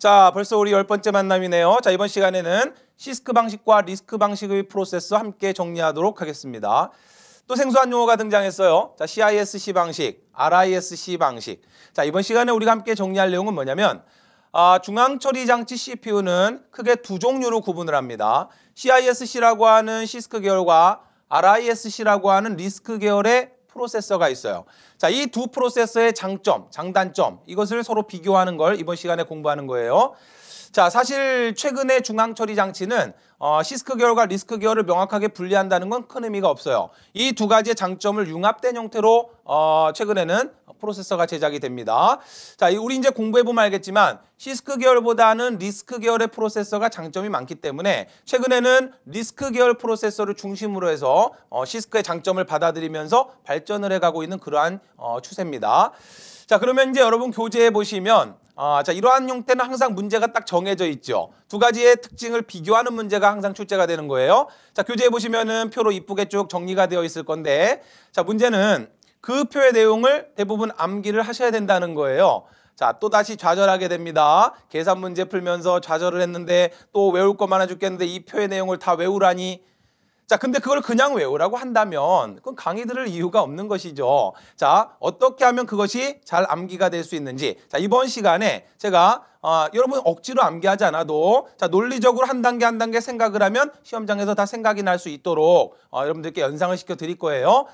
자, 벌써 우리 열 번째 만남이네요. 자, 이번 시간에는 시스크 방식과 리스크 방식의 프로세스 함께 정리하도록 하겠습니다. 또 생소한 용어가 등장했어요. 자, CISC 방식, RISC 방식. 자, 이번 시간에 우리가 함께 정리할 내용은 뭐냐면 아, 중앙처리 장치 CPU는 크게 두 종류로 구분을 합니다. CISC라고 하는 시스크 계열과 RISC라고 하는 리스크 계열의 프로세서가 있어요. 자, 이 두 프로세서의 장점, 장단점 이것을 서로 비교하는 걸 이번 시간에 공부하는 거예요. 자, 사실 최근의 중앙 처리 장치는 어, 시스크 계열과 리스크 계열을 명확하게 분리한다는 건 큰 의미가 없어요. 이 두 가지의 장점을 융합된 형태로 어, 최근에는 프로세서가 제작이 됩니다. 자, 우리 이제 공부해보면 알겠지만 시스크 계열보다는 리스크 계열의 프로세서가 장점이 많기 때문에 최근에는 리스크 계열 프로세서를 중심으로 해서 어, 시스크의 장점을 받아들이면서 발전을 해가고 있는 그러한 어, 추세입니다. 자, 그러면 이제 여러분 교재에 보시면 아, 자, 이러한 형태는 항상 문제가 딱 정해져 있죠. 두 가지의 특징을 비교하는 문제가 항상 출제가 되는 거예요. 자, 교재에 보시면은 표로 이쁘게 쭉 정리가 되어 있을 건데, 자, 문제는 그 표의 내용을 대부분 암기를 하셔야 된다는 거예요. 자, 또다시 좌절하게 됩니다. 계산 문제 풀면서 좌절을 했는데 또 외울 것만 아죽겠는데이 표의 내용을 다 외우라니 자, 근데 그걸 그냥 외우라고 한다면 그건 강의 들을 이유가 없는 것이죠. 자, 어떻게 하면 그것이 잘 암기가 될 수 있는지. 자, 이번 시간에 제가 어, 여러분 억지로 암기하지 않아도 자 논리적으로 한 단계 한 단계 생각을 하면 시험장에서 다 생각이 날 수 있도록 어, 여러분들께 연상을 시켜 드릴 거예요.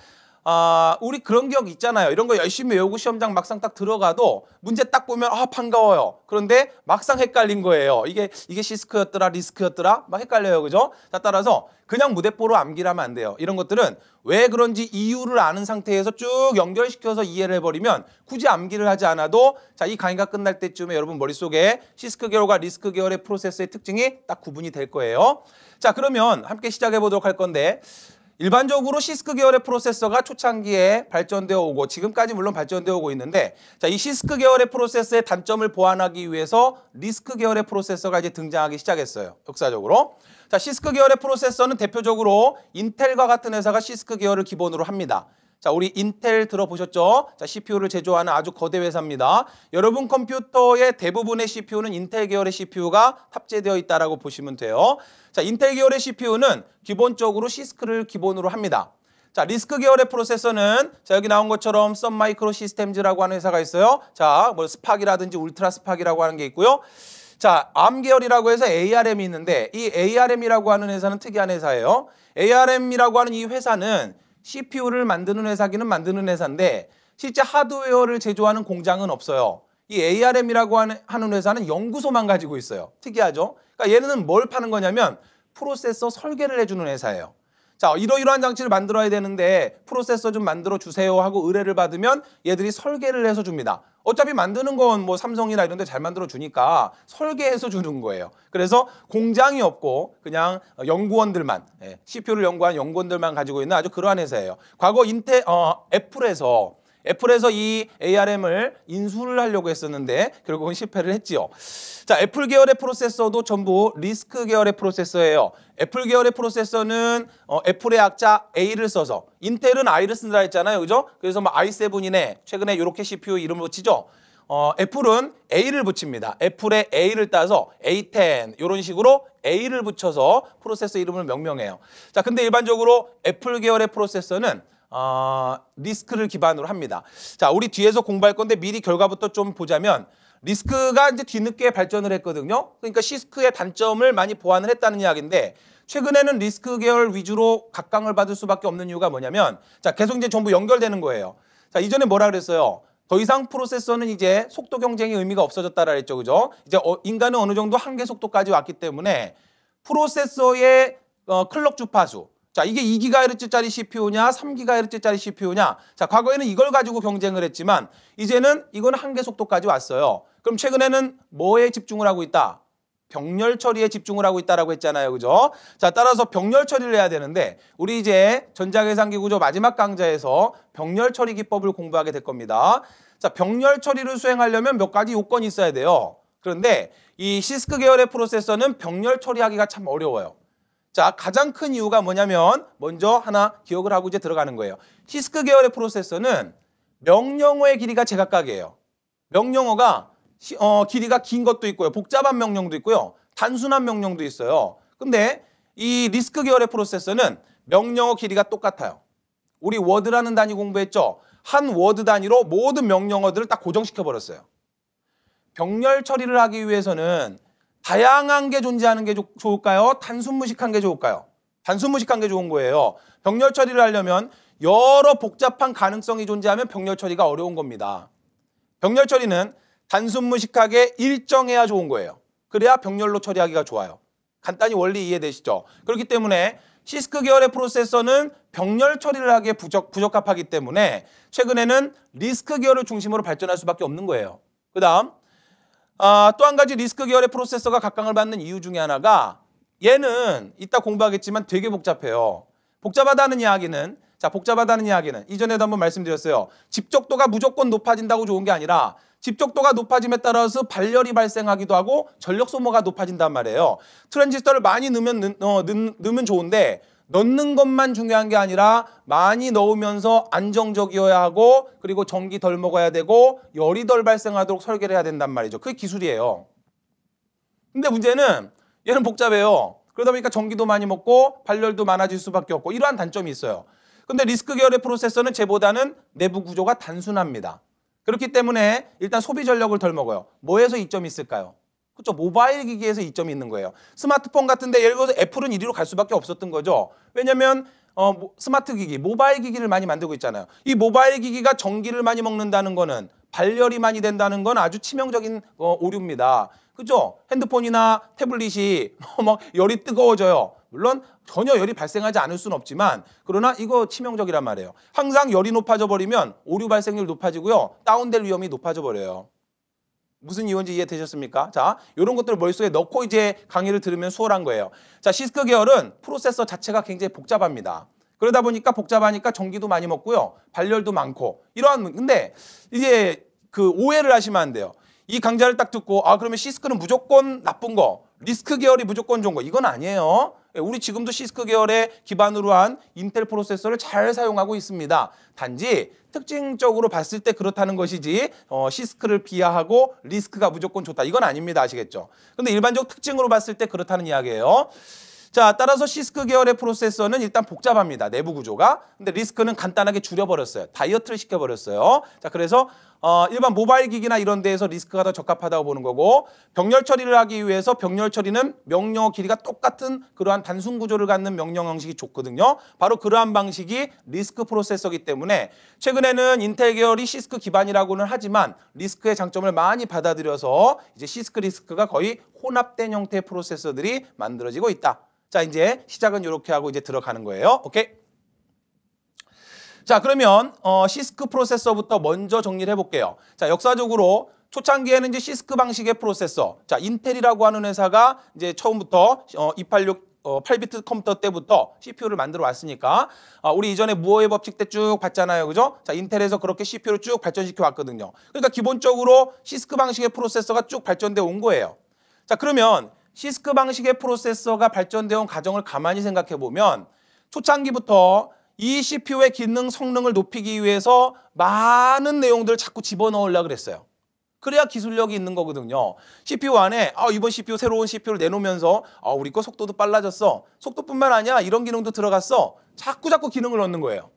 아, 우리 그런 기억 있잖아요. 이런 거 열심히 외우고 시험장 막상 딱 들어가도 문제 딱 보면 아, 반가워요. 그런데 막상 헷갈린 거예요. 이게 이게 시스크였더라, 리스크였더라. 막 헷갈려요. 그죠? 자, 따라서 그냥 무대포로 암기하면 안 돼요. 이런 것들은 왜 그런지 이유를 아는 상태에서 쭉 연결시켜서 이해를 해 버리면 굳이 암기를 하지 않아도 자, 이 강의가 끝날 때쯤에 여러분 머릿속에 시스크 계열과 리스크 계열의 프로세스의 특징이 딱 구분이 될 거예요. 자, 그러면 함께 시작해 보도록 할 건데 일반적으로 시스크 계열의 프로세서가 초창기에 발전되어 오고 지금까지 물론 발전되어 오고 있는데 자, 이 시스크 계열의 프로세서의 단점을 보완하기 위해서 리스크 계열의 프로세서가 이제 등장하기 시작했어요. 역사적으로. 자, 시스크 계열의 프로세서는 대표적으로 인텔과 같은 회사가 시스크 계열을 기본으로 합니다. 자, 우리 인텔 들어보셨죠? 자, CPU를 제조하는 아주 거대 회사입니다. 여러분 컴퓨터의 대부분의 CPU는 인텔 계열의 CPU가 탑재되어 있다라고 보시면 돼요. 자, 인텔 계열의 CPU는 기본적으로 시스크를 기본으로 합니다. 자, 리스크 계열의 프로세서는 자, 여기 나온 것처럼 썸 마이크로 시스템즈라고 하는 회사가 있어요. 자, 뭐 스팍이라든지 울트라 스팍이라고 하는 게 있고요. 자, 암 계열이라고 해서 ARM이 있는데 이 ARM이라고 하는 회사는 특이한 회사예요. ARM이라고 하는 이 회사는 CPU를 만드는 회사기는 만드는 회사인데 실제 하드웨어를 제조하는 공장은 없어요. 이 ARM이라고 하는 회사는 연구소만 가지고 있어요. 특이하죠? 그러니까 얘는뭘 파는 거냐면 프로세서 설계를 해주는 회사예요. 자, 이러이러한 장치를 만들어야 되는데 프로세서 좀 만들어 주세요 하고 의뢰를 받으면 얘들이 설계를 해서 줍니다. 어차피 만드는 건 뭐 삼성이나 이런 데 잘 만들어 주니까 설계해서 주는 거예요. 그래서 공장이 없고 그냥 연구원들만 예, CPU를 연구한 연구원들만 가지고 있는 아주 그러한 회사예요. 과거 인테 어, 애플에서 애플에서 이 ARM을 인수를 하려고 했었는데 결국은 실패를 했지요. 자, 애플 계열의 프로세서도 전부 리스크 계열의 프로세서예요. 애플 계열의 프로세서는 어, 애플의 약자 A를 써서 인텔은 I를 쓴다 했잖아요. 그죠? 그래서 뭐 i7이네. 최근에 이렇게 CPU 이름 붙이죠. 어, 애플은 A를 붙입니다. 애플의 A를 따서 A10 이런 식으로 A를 붙여서 프로세서 이름을 명명해요. 자, 근데 일반적으로 애플 계열의 프로세서는 어, 리스크를 기반으로 합니다. 자, 우리 뒤에서 공부할 건데 미리 결과부터 좀 보자면 리스크가 이제 뒤늦게 발전을 했거든요. 그러니까 시스크의 단점을 많이 보완을 했다는 이야기인데 최근에는 리스크 계열 위주로 각광을 받을 수밖에 없는 이유가 뭐냐면 자, 계속 이제 전부 연결되는 거예요. 자, 이전에 뭐라 그랬어요? 더 이상 프로세서는 이제 속도 경쟁의 의미가 없어졌다라 그랬죠. 그죠? 이제 어, 인간은 어느 정도 한계 속도까지 왔기 때문에 프로세서의 어, 클럭 주파수 자, 이게 2 g 가헤짜리 CPU냐, 3 g 가헤짜리 CPU냐. 자, 과거에는 이걸 가지고 경쟁을 했지만 이제는 이건 한계 속도까지 왔어요. 그럼 최근에는 뭐에 집중을 하고 있다? 병렬 처리에 집중을 하고 있다라고 했잖아요. 그죠? 자, 따라서 병렬 처리를 해야 되는데 우리 이제 전자계산기 구조 마지막 강좌에서 병렬 처리 기법을 공부하게 될 겁니다. 자, 병렬 처리를 수행하려면 몇 가지 요건이 있어야 돼요. 그런데 이 시스크 계열의 프로세서는 병렬 처리하기가 참 어려워요. 자, 가장 큰 이유가 뭐냐면 먼저 하나 기억을 하고 이제 들어가는 거예요. 시스크 계열의 프로세서는 명령어의 길이가 제각각이에요. 명령어가 어, 길이가 긴 것도 있고요. 복잡한 명령도 있고요. 단순한 명령도 있어요. 근데 이 리스크 계열의 프로세서는 명령어 길이가 똑같아요. 우리 워드라는 단위 공부했죠? 한 워드 단위로 모든 명령어들을 딱 고정시켜버렸어요. 병렬 처리를 하기 위해서는 다양한 게 존재하는 게 조, 좋을까요? 단순 무식한 게 좋을까요? 단순 무식한 게 좋은 거예요. 병렬 처리를 하려면 여러 복잡한 가능성이 존재하면 병렬 처리가 어려운 겁니다. 병렬 처리는 단순 무식하게 일정해야 좋은 거예요. 그래야 병렬로 처리하기가 좋아요. 간단히 원리 이해되시죠? 그렇기 때문에 시스크 계열의 프로세서는 병렬 처리를 하기에 부적, 부적합하기 때문에 최근에는 리스크 계열을 중심으로 발전할 수밖에 없는 거예요. 그 다음 아, 또 한 가지 리스크 계열의 프로세서가 각광을 받는 이유 중에 하나가 얘는 이따 공부하겠지만 되게 복잡해요. 복잡하다는 이야기는 자 복잡하다는 이야기는 이전에도 한번 말씀드렸어요. 집적도가 무조건 높아진다고 좋은 게 아니라 집적도가 높아짐에 따라서 발열이 발생하기도 하고 전력 소모가 높아진단 말이에요. 트랜지스터를 많이 넣으면 넣, 어, 넣, 넣으면 좋은데 넣는 것만 중요한 게 아니라 많이 넣으면서 안정적이어야 하고 그리고 전기 덜 먹어야 되고 열이 덜 발생하도록 설계를 해야 된단 말이죠. 그게 기술이에요. 근데 문제는 얘는 복잡해요. 그러다 보니까 전기도 많이 먹고 발열도 많아질 수밖에 없고 이러한 단점이 있어요. 근데 리스크 계열의 프로세서는 제보다는 내부 구조가 단순합니다. 그렇기 때문에 일단 소비 전력을 덜 먹어요. 뭐에서 이점이 있을까요? 그렇죠. 모바일 기기에서 이점이 있는 거예요. 스마트폰 같은데 예를 들어서 애플은 1위로 갈 수밖에 없었던 거죠. 왜냐하면 어, 스마트 기기, 모바일 기기를 많이 만들고 있잖아요. 이 모바일 기기가 전기를 많이 먹는다는 거는 발열이 많이 된다는 건 아주 치명적인 어, 오류입니다. 그죠? 핸드폰이나 태블릿이 막 뭐 열이 뜨거워져요. 물론 전혀 열이 발생하지 않을 수는 없지만 그러나 이거 치명적이란 말이에요. 항상 열이 높아져 버리면 오류 발생률 높아지고요. 다운될 위험이 높아져 버려요. 무슨 이유인지 이해되셨습니까? 자, 이런 것들을 머릿속에 넣고 이제 강의를 들으면 수월한 거예요. 자, 시스크 계열은 프로세서 자체가 굉장히 복잡합니다. 그러다 보니까 복잡하니까 전기도 많이 먹고요. 발열도 많고. 이러한 근데 이제 그 오해를 하시면 안 돼요. 이 강좌를 딱 듣고 아 그러면 시스크는 무조건 나쁜 거, 리스크 계열이 무조건 좋은 거 이건 아니에요. 예, 우리 지금도 시스크 계열의 기반으로 한 인텔 프로세서를 잘 사용하고 있습니다. 단지 특징적으로 봤을 때 그렇다는 것이지 어, 시스크를 비하하고 리스크가 무조건 좋다. 이건 아닙니다. 아시겠죠? 근데 일반적 특징으로 봤을 때 그렇다는 이야기예요. 자, 따라서 시스크 계열의 프로세서는 일단 복잡합니다. 내부 구조가. 근데 리스크는 간단하게 줄여버렸어요. 다이어트를 시켜버렸어요. 자, 그래서 어, 일반 모바일 기기나 이런 데에서 리스크가 더 적합하다고 보는 거고 병렬 처리를 하기 위해서 병렬 처리는 명령어 길이가 똑같은 그러한 단순 구조를 갖는 명령 형식이 좋거든요. 바로 그러한 방식이 리스크 프로세서기 때문에 최근에는 인텔 계열이 시스크 기반이라고는 하지만 리스크의 장점을 많이 받아들여서 이제 시스크 리스크가 거의 혼합된 형태의 프로세서들이 만들어지고 있다. 자, 이제 시작은 이렇게 하고 이제 들어가는 거예요. 오케이. 자 그러면 어, 시스크 프로세서부터 먼저 정리를 해볼게요. 자 역사적으로 초창기에는 이제 시스크 방식의 프로세서, 자 인텔이라고 하는 회사가 이제 처음부터 어, 286 어, 8비트 컴퓨터 때부터 CPU를 만들어 왔으니까 어, 우리 이전에 무어의 법칙 때 쭉 봤잖아요. 그죠? 자, 인텔에서 그렇게 CPU를 쭉 발전시켜 왔거든요. 그러니까 기본적으로 시스크 방식의 프로세서가 쭉 발전돼 온 거예요. 자, 그러면 시스크 방식의 프로세서가 발전되어 온 과정을 가만히 생각해 보면 초창기부터 이 CPU의 기능 성능을 높이기 위해서 많은 내용들을 자꾸 집어넣으려고 그랬어요. 그래야 기술력이 있는 거거든요. CPU 안에 아, 이번 CPU 새로운 CPU를 내놓으면서 아, 우리 거 속도도 빨라졌어. 속도뿐만 아니라 이런 기능도 들어갔어. 자꾸 자꾸 기능을 넣는 거예요.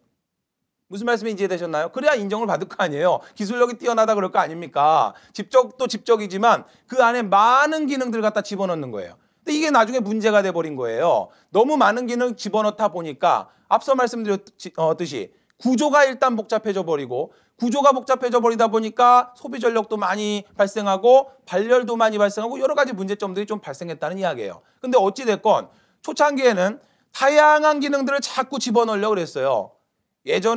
무슨 말씀인지 이해되셨나요? 그래야 인정을 받을 거 아니에요. 기술력이 뛰어나다 그럴 거 아닙니까? 집적도 집적이지만 그 안에 많은 기능들 갖다 집어넣는 거예요. 근데 이게 나중에 문제가 돼버린 거예요. 너무 많은 기능 집어넣다 보니까 앞서 말씀드렸듯이 어, 구조가 일단 복잡해져 버리고 구조가 복잡해져 버리다 보니까 소비 전력도 많이 발생하고 발열도 많이 발생하고 여러 가지 문제점들이 좀 발생했다는 이야기예요. 근데 어찌 됐건 초창기에는 다양한 기능들을 자꾸 집어넣으려고 그랬어요.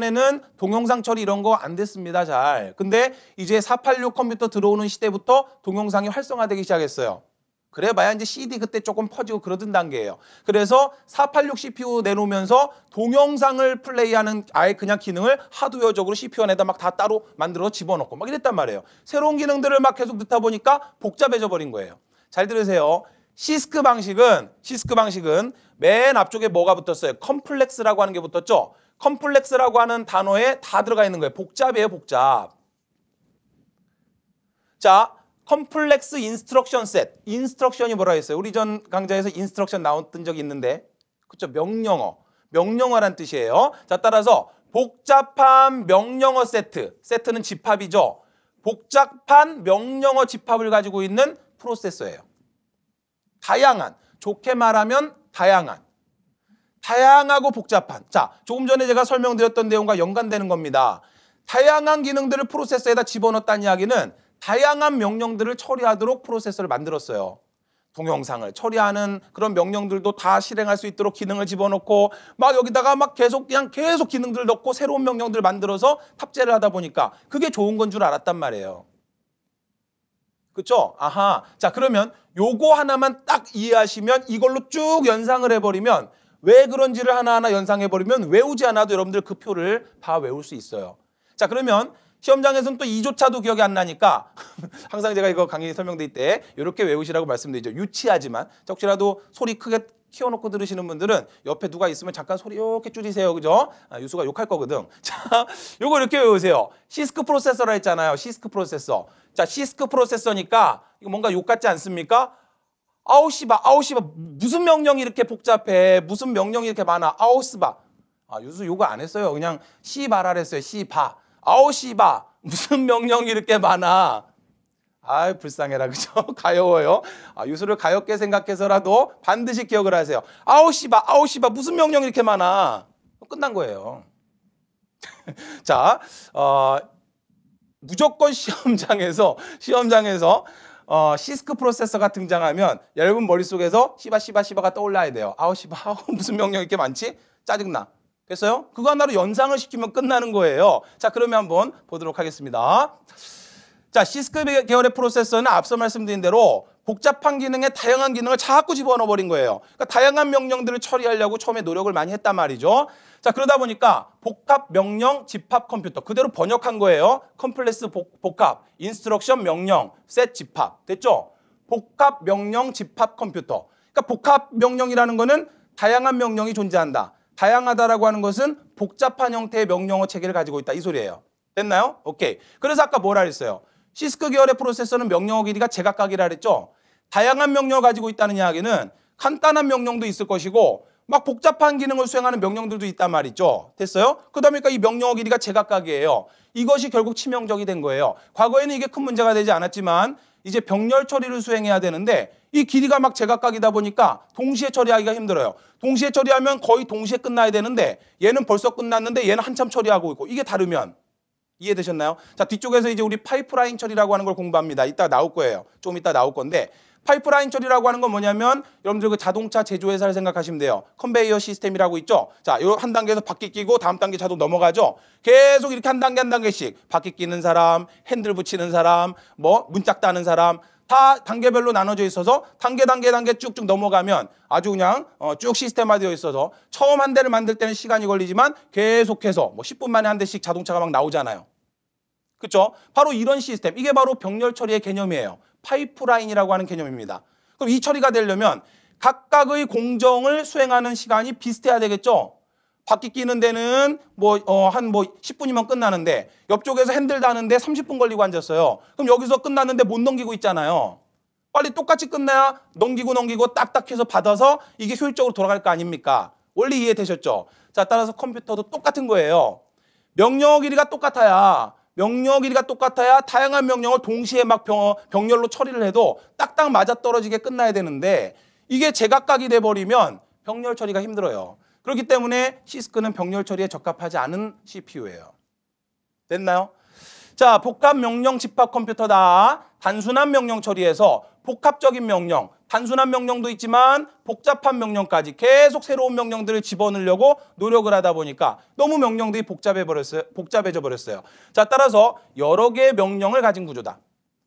예전에는 동영상 처리 이런 거 안 됐습니다. 잘. 근데 이제 486 컴퓨터 들어오는 시대부터 동영상이 활성화되기 시작했어요. 그래봐야 이제 CD 그때 조금 퍼지고 그러던 단계예요. 그래서 486 CPU 내놓으면서 동영상을 플레이하는 아예 그냥 기능을 하드웨어적으로 CPU 안에다 막 다 따로 만들어 집어넣고 막 이랬단 말이에요. 새로운 기능들을 막 계속 넣다 보니까 복잡해져 버린 거예요. 잘 들으세요. 시스크 방식은 시스크 방식은 맨 앞쪽에 뭐가 붙었어요? 컴플렉스라고 하는 게 붙었죠. 컴플렉스라고 하는 단어에 다 들어가 있는 거예요. 복잡이에요, 복잡. 자, 컴플렉스 인스트럭션 셋. 인스트럭션이 뭐라 했어요? 우리 전 강좌에서 인스트럭션 나왔던 적이 있는데. 그쵸? 명령어. 명령어란 뜻이에요. 자, 따라서 복잡한 명령어 세트. 세트는 집합이죠. 복잡한 명령어 집합을 가지고 있는 프로세서예요. 다양한. 좋게 말하면 다양한. 다양하고 복잡한. 자, 조금 전에 제가 설명드렸던 내용과 연관되는 겁니다. 다양한 기능들을 프로세서에다 집어넣었다는 이야기는 다양한 명령들을 처리하도록 프로세서를 만들었어요. 동영상을 처리하는 그런 명령들도 다 실행할 수 있도록 기능을 집어넣고 막 여기다가 막 계속 그냥 계속 기능들 을 넣고 새로운 명령들을 만들어서 탑재를 하다 보니까 그게 좋은 건 줄 알았단 말이에요. 그렇죠? 아하. 자, 그러면 요거 하나만 딱 이해하시면 이걸로 쭉 연상을 해 버리면 왜 그런지를 하나하나 연상해 버리면 외우지 않아도 여러분들 그 표를 다 외울 수 있어요. 자, 그러면 시험장에서는 또이조차도 기억이 안 나니까 항상 제가 이거 강의 설명드릴 때 이렇게 외우시라고 말씀드리죠. 유치하지만 적시라도 소리 크게 키워놓고 들으시는 분들은 옆에 누가 있으면 잠깐 소리 이렇게 줄이세요. 그죠? 아, 유수가 욕할 거거든. 자, 요거 이렇게 외우세요. 시스크 프로세서라 했잖아요. 시스크 프로세서. 자, 시스크 프로세서니까 이거 뭔가 욕 같지 않습니까? 아우씨바, 아우씨바, 무슨 명령이 이렇게 복잡해? 무슨 명령이 이렇게 많아? 아우스바. 아, 유수 요거 안 했어요. 그냥 시바라 했어요. 시바. 아오시바 무슨 명령이 이렇게 많아. 아유 불쌍해라 그죠? 가여워요. 아, 유수를 가엽게 생각해서라도 반드시 기억을 하세요. 아오시바 아오시바 무슨 명령이 이렇게 많아. 끝난 거예요. 자, 어, 무조건 시험장에서 시험장에서 어, 시스크 프로세서가 등장하면 여러분 머릿속에서 시바 시바 시바가 떠올라야 돼요. 아우 시바 아우 무슨 명령 이 이렇게 많지? 짜증나. 됐어요? 그거 하나로 연상을 시키면 끝나는 거예요. 자, 그러면 한번 보도록 하겠습니다. 자, 시스크 계열의 프로세서는 앞서 말씀드린 대로 복잡한 기능에 다양한 기능을 자꾸 집어넣어 버린 거예요. 그러니까 다양한 명령들을 처리하려고 처음에 노력을 많이 했단 말이죠. 자, 그러다 보니까 복합 명령 집합 컴퓨터 그대로 번역한 거예요. 컴플렉스 복합, 인스트럭션 명령, 셋 집합. 됐죠? 복합 명령 집합 컴퓨터. 그러니까 복합 명령이라는 거는 다양한 명령이 존재한다. 다양하다라고 하는 것은 복잡한 형태의 명령어 체계를 가지고 있다 이 소리예요. 됐나요? 오케이. 그래서 아까 뭐라 그랬어요? 시스크 계열의 프로세서는 명령어 길이가 제각각이라 그랬죠. 다양한 명령어 가지고 있다는 이야기는 간단한 명령도 있을 것이고 막 복잡한 기능을 수행하는 명령들도 있단 말이죠. 됐어요? 그다음에 그러니까 이 명령어 길이가 제각각이에요. 이것이 결국 치명적이 된 거예요. 과거에는 이게 큰 문제가 되지 않았지만 이제 병렬 처리를 수행해야 되는데 이 길이가 막 제각각이다 보니까 동시에 처리하기가 힘들어요. 동시에 처리하면 거의 동시에 끝나야 되는데 얘는 벌써 끝났는데 얘는 한참 처리하고 있고 이게 다르면 이해되셨나요? 자 뒤쪽에서 이제 우리 파이프라인 처리라고 하는 걸 공부합니다. 이따 나올 거예요. 좀 이따 나올 건데 파이프라인 처리라고 하는 건 뭐냐면 여러분들 그 자동차 제조회사를 생각하시면 돼요. 컨베이어 시스템이라고 있죠. 자, 요 한 단계에서 바퀴 끼고 다음 단계 자동 넘어가죠. 계속 이렇게 한 단계 한 단계씩 바퀴 끼는 사람, 핸들 붙이는 사람, 뭐 문짝 따는 사람, 다 단계별로 나눠져 있어서 단계 단계 단계 쭉쭉 넘어가면 아주 그냥 어, 쭉 시스템화되어 있어서 처음 한 대를 만들 때는 시간이 걸리지만 계속해서 뭐 10분 만에 한 대씩 자동차가 막 나오잖아요. 그렇죠? 바로 이런 시스템. 이게 바로 병렬 처리의 개념이에요. 파이프라인이라고 하는 개념입니다. 그럼 이 처리가 되려면 각각의 공정을 수행하는 시간이 비슷해야 되겠죠? 바퀴 끼는 데는 뭐 한뭐 어, 10분이면 뭐 끝나는데 옆쪽에서 핸들 다는데 30분 걸리고 앉았어요. 그럼 여기서 끝났는데 못 넘기고 있잖아요. 빨리 똑같이 끝나야 넘기고 넘기고 딱딱해서 받아서 이게 효율적으로 돌아갈 거 아닙니까? 원리 이해되셨죠? 자, 따라서 컴퓨터도 똑같은 거예요. 명령 어 길이가 똑같아야 명령 어 길이가 똑같아야 다양한 명령을 동시에 막 병, 병렬로 처리를 해도 딱딱 맞아떨어지게 끝나야 되는데 이게 제각각이 돼버리면 병렬 처리가 힘들어요. 그렇기 때문에 시스크는 병렬 처리에 적합하지 않은 CPU예요. 됐나요? 자, 복합 명령 집합 컴퓨터다. 단순한 명령 처리에서 복합적인 명령, 단순한 명령도 있지만 복잡한 명령까지 계속 새로운 명령들을 집어넣으려고 노력을 하다 보니까 너무 명령들이 복잡해 버렸어요. 복잡해져 버렸어요. 자, 따라서 여러 개의 명령을 가진 구조다.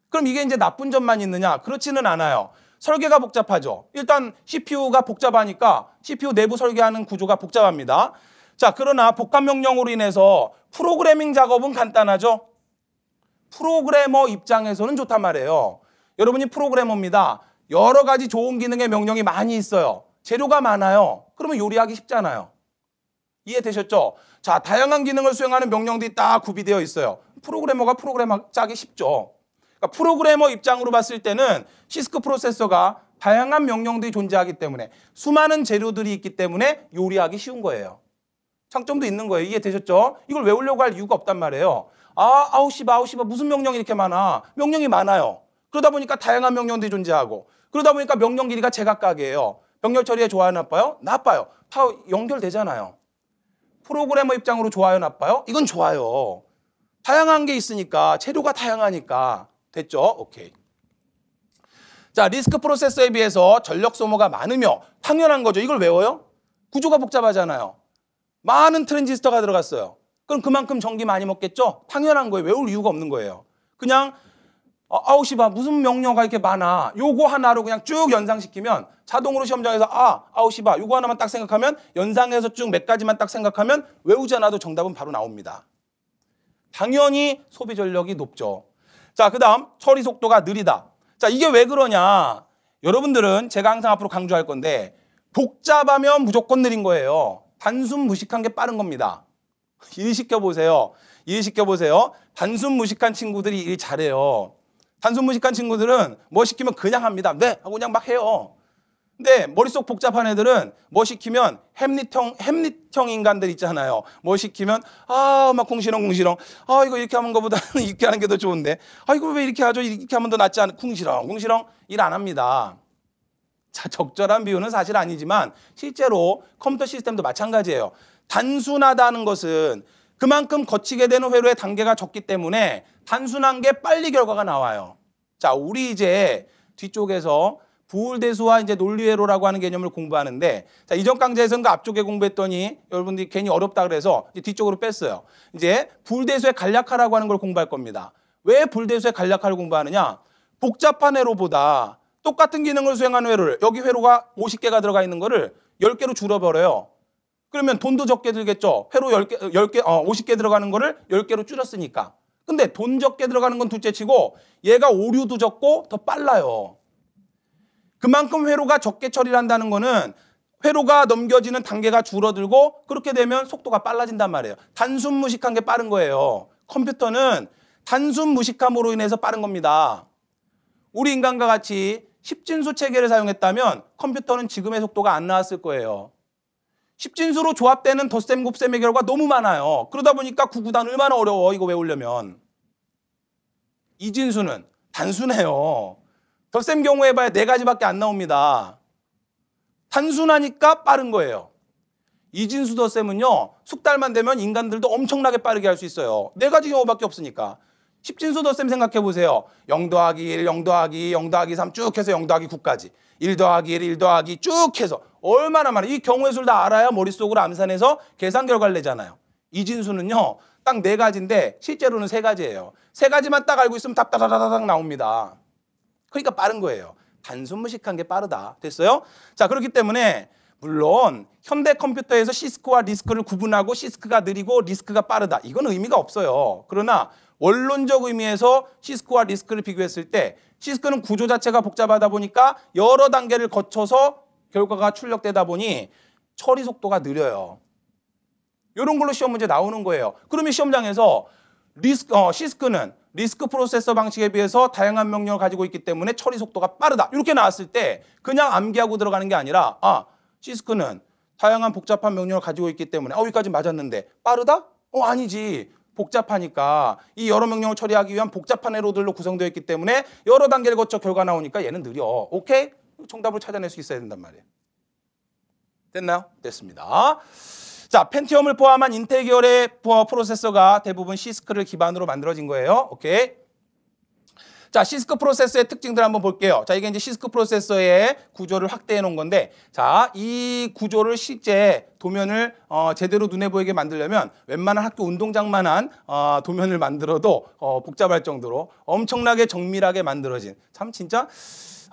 그럼 이게 이제 나쁜 점만 있느냐? 그렇지는 않아요. 설계가 복잡하죠. 일단 CPU가 복잡하니까 CPU 내부 설계하는 구조가 복잡합니다. 자, 그러나 복합 명령으로 인해서 프로그래밍 작업은 간단하죠? 프로그래머 입장에서는 좋단 말이에요. 여러분이 프로그래머입니다. 여러 가지 좋은 기능의 명령이 많이 있어요. 재료가 많아요. 그러면 요리하기 쉽잖아요. 이해되셨죠? 자, 다양한 기능을 수행하는 명령들이 딱 구비되어 있어요. 프로그래머가 프로그래머 짜기 쉽죠. 그러니까 프로그래머 입장으로 봤을 때는 시스크 프로세서가 다양한 명령들이 존재하기 때문에 수많은 재료들이 있기 때문에 요리하기 쉬운 거예요. 장점도 있는 거예요. 이해되셨죠? 이걸 외우려고 할 이유가 없단 말이에요. 아, 아우 씨바, 아우 씨바, 무슨 명령이 이렇게 많아. 명령이 많아요. 그러다 보니까 다양한 명령들이 존재하고 그러다 보니까 명령 길이가 제각각이에요. 병렬 처리에 좋아요, 나빠요? 나빠요. 다 연결되잖아요. 프로그래머 입장으로 좋아요, 나빠요? 이건 좋아요. 다양한 게 있으니까, 재료가 다양하니까. 됐죠? 오케이. 자, 리스크 프로세서에 비해서 전력 소모가 많으며 당연한 거죠. 이걸 외워요? 구조가 복잡하잖아요. 많은 트랜지스터가 들어갔어요. 그럼 그만큼 전기 많이 먹겠죠? 당연한 거예요. 외울 이유가 없는 거예요. 그냥 어, 아웃이 봐. 무슨 명령어가 이렇게 많아. 요거 하나로 그냥 쭉 연상시키면 자동으로 시험장에서 아, 아웃이 봐. 요거 하나만 딱 생각하면 연상해서 쭉 몇 가지만 딱 생각하면 외우지 않아도 정답은 바로 나옵니다. 당연히 소비 전력이 높죠. 자, 그다음 처리 속도가 느리다. 자, 이게 왜 그러냐. 여러분들은 제가 항상 앞으로 강조할 건데 복잡하면 무조건 느린 거예요. 단순 무식한 게 빠른 겁니다. 일 시켜보세요. 일 시켜보세요. 단순 무식한 친구들이 일 잘해요. 단순 무식한 친구들은 뭐 시키면 그냥 합니다. 네! 하고 그냥 막 해요. 근데 머릿속 복잡한 애들은 뭐 시키면 햄릿형 햄릿형 인간들 있잖아요. 뭐 시키면 아막 궁시렁 궁시렁 아 이거 이렇게 하는 것보다는 이렇게 하는 게 더 좋은데 아 이거 왜 이렇게 하죠? 이렇게 하면 더 낫지 않? 궁시렁 궁시렁 일 안 합니다. 자 적절한 비유는 사실 아니지만 실제로 컴퓨터 시스템도 마찬가지예요. 단순하다는 것은 그만큼 거치게 되는 회로의 단계가 적기 때문에 단순한 게 빨리 결과가 나와요. 자 우리 이제 뒤쪽에서 부울대수와 이제 논리회로라고 하는 개념을 공부하는데 자, 이전 강좌에서는 그 앞쪽에 공부했더니 여러분들이 괜히 어렵다 그래서 뒤쪽으로 뺐어요. 이제 불대수의 간략화라고 하는 걸 공부할 겁니다. 왜 불대수의 간략화를 공부하느냐? 복잡한 회로보다 똑같은 기능을 수행하는 회로를 여기 회로가 50개가 들어가 있는 거를 10개로 줄여버려요. 그러면 돈도 적게 들겠죠. 회로 10개, 10개 어, 50개 들어가는 거를 10개로 줄였으니까. 근데 돈 적게 들어가는 건 둘째치고 얘가 오류도 적고 더 빨라요. 그만큼 회로가 적게 처리한다는 거는 회로가 넘겨지는 단계가 줄어들고 그렇게 되면 속도가 빨라진단 말이에요. 단순 무식한 게 빠른 거예요. 컴퓨터는 단순 무식함으로 인해서 빠른 겁니다. 우리 인간과 같이 십진수 체계를 사용했다면 컴퓨터는 지금의 속도가 안 나왔을 거예요. 십진수로 조합되는 덧셈, 곱셈의 결과 너무 많아요. 그러다 보니까 구구단 얼마나 어려워, 이거 외우려면. 이진수는 단순해요. 덧셈 경우 에봐야네 가지밖에 안 나옵니다. 단순하니까 빠른 거예요. 이진수 덧셈은요. 숙달만 되면 인간들도 엄청나게 빠르게 할 수 있어요. 네 가지 경우밖에 없으니까. 십진수 덧셈 생각해 보세요. 0 더하기 1, 0 더하기 0 더하기 3쭉 해서 0 더하기 9까지. 1 더하기 1, 1 더하기 쭉 해서 얼마나 많아. 이 경우의 수를 다 알아야 머릿속으로 암산해서 계산 결과를 내잖아요. 이진수는요. 딱 네 가지인데 실제로는 세 가지예요. 세 가지만 딱 알고 있으면 답답다다닥 나옵니다. 그러니까 빠른 거예요. 단순무식한 게 빠르다. 됐어요? 자, 그렇기 때문에 물론 현대 컴퓨터에서 시스크와 리스크를 구분하고 시스크가 느리고 리스크가 빠르다. 이건 의미가 없어요. 그러나 원론적 의미에서 시스크와 리스크를 비교했을 때 시스크는 구조 자체가 복잡하다 보니까 여러 단계를 거쳐서 결과가 출력되다 보니 처리 속도가 느려요. 이런 걸로 시험 문제 나오는 거예요. 그러면 시험장에서 리스크, 어, 시스크는 리스크 프로세서 방식에 비해서 다양한 명령을 가지고 있기 때문에 처리 속도가 빠르다. 이렇게 나왔을 때 그냥 암기하고 들어가는 게 아니라 아, 시스크는 다양한 복잡한 명령을 가지고 있기 때문에 어, 여기까지 맞았는데 빠르다? 어, 아니지. 복잡하니까 이 여러 명령을 처리하기 위한 복잡한 애로들로 구성되어 있기 때문에 여러 단계를 거쳐 결과 나오니까 얘는 느려. 오케이? 정답을 찾아낼 수 있어야 된단 말이에요. 됐나요? 됐습니다. 자, 펜티엄을 포함한 인텔 계열의 프로세서가 대부분 시스크를 기반으로 만들어진 거예요. 오케이. 자, 시스크 프로세서의 특징들 한번 볼게요. 자, 이게 이제 시스크 프로세서의 구조를 확대해 놓은 건데, 자, 이 구조를 실제 도면을 어, 제대로 눈에 보이게 만들려면 웬만한 학교 운동장만한 어, 도면을 만들어도 어, 복잡할 정도로 엄청나게 정밀하게 만들어진 참 진짜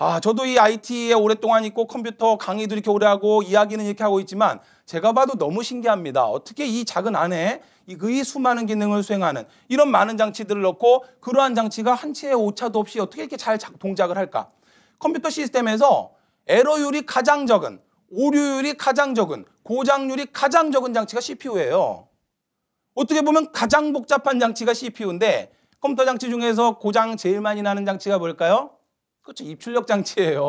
아, 저도 이 IT에 오랫동안 있고 컴퓨터 강의도 이렇게 오래 하고 이야기는 이렇게 하고 있지만 제가 봐도 너무 신기합니다. 어떻게 이 작은 안에 이의 수많은 기능을 수행하는 이런 많은 장치들을 넣고 그러한 장치가 한치의 오차도 없이 어떻게 이렇게 잘 동작을 할까? 컴퓨터 시스템에서 에러율이 가장 적은, 오류율이 가장 적은, 고장률이 가장 적은 장치가 CPU예요. 어떻게 보면 가장 복잡한 장치가 CPU인데 컴퓨터 장치 중에서 고장 제일 많이 나는 장치가 뭘까요? 그렇죠. 입출력 장치예요.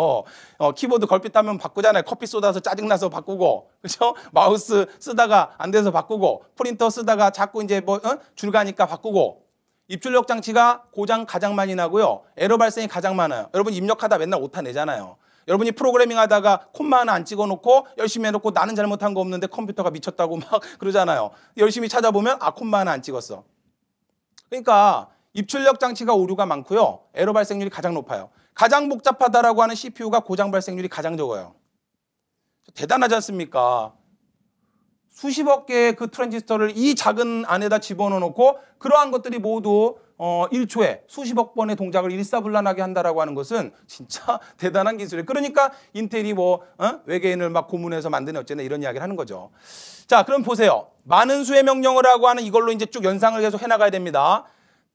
어, 키보드 걸핏 따면 바꾸잖아요. 커피 쏟아서 짜증나서 바꾸고, 그렇죠? 마우스 쓰다가 안 돼서 바꾸고, 프린터 쓰다가 자꾸 이제 뭐 어? 줄가니까 바꾸고. 입출력 장치가 고장 가장 많이 나고요. 에러 발생이 가장 많아요. 여러분 입력하다 맨날 오타 내잖아요. 여러분이 프로그래밍 하다가 콤마 하나 안 찍어 놓고 열심히 해 놓고 나는 잘못한 거 없는데 컴퓨터가 미쳤다고 막 그러잖아요. 열심히 찾아보면 아 콤마 하나 안 찍었어. 그러니까 입출력 장치가 오류가 많고요. 에러 발생률이 가장 높아요. 가장 복잡하다라고 하는 CPU가 고장 발생률이 가장 적어요. 대단하지 않습니까? 수십억 개의 그 트랜지스터를 이 작은 안에다 집어넣어 놓고 그러한 것들이 모두 어 1초에 수십억 번의 동작을 일사불란하게 한다라고 하는 것은 진짜 대단한 기술이에요. 그러니까 인텔이 뭐 어? 외계인을 막 고문해서 만드는 어쨌나 이런 이야기를 하는 거죠. 자, 그럼 보세요. 많은 수의 명령을 하고 하는 이걸로 이제 쭉 연상을 계속 해 나가야 됩니다.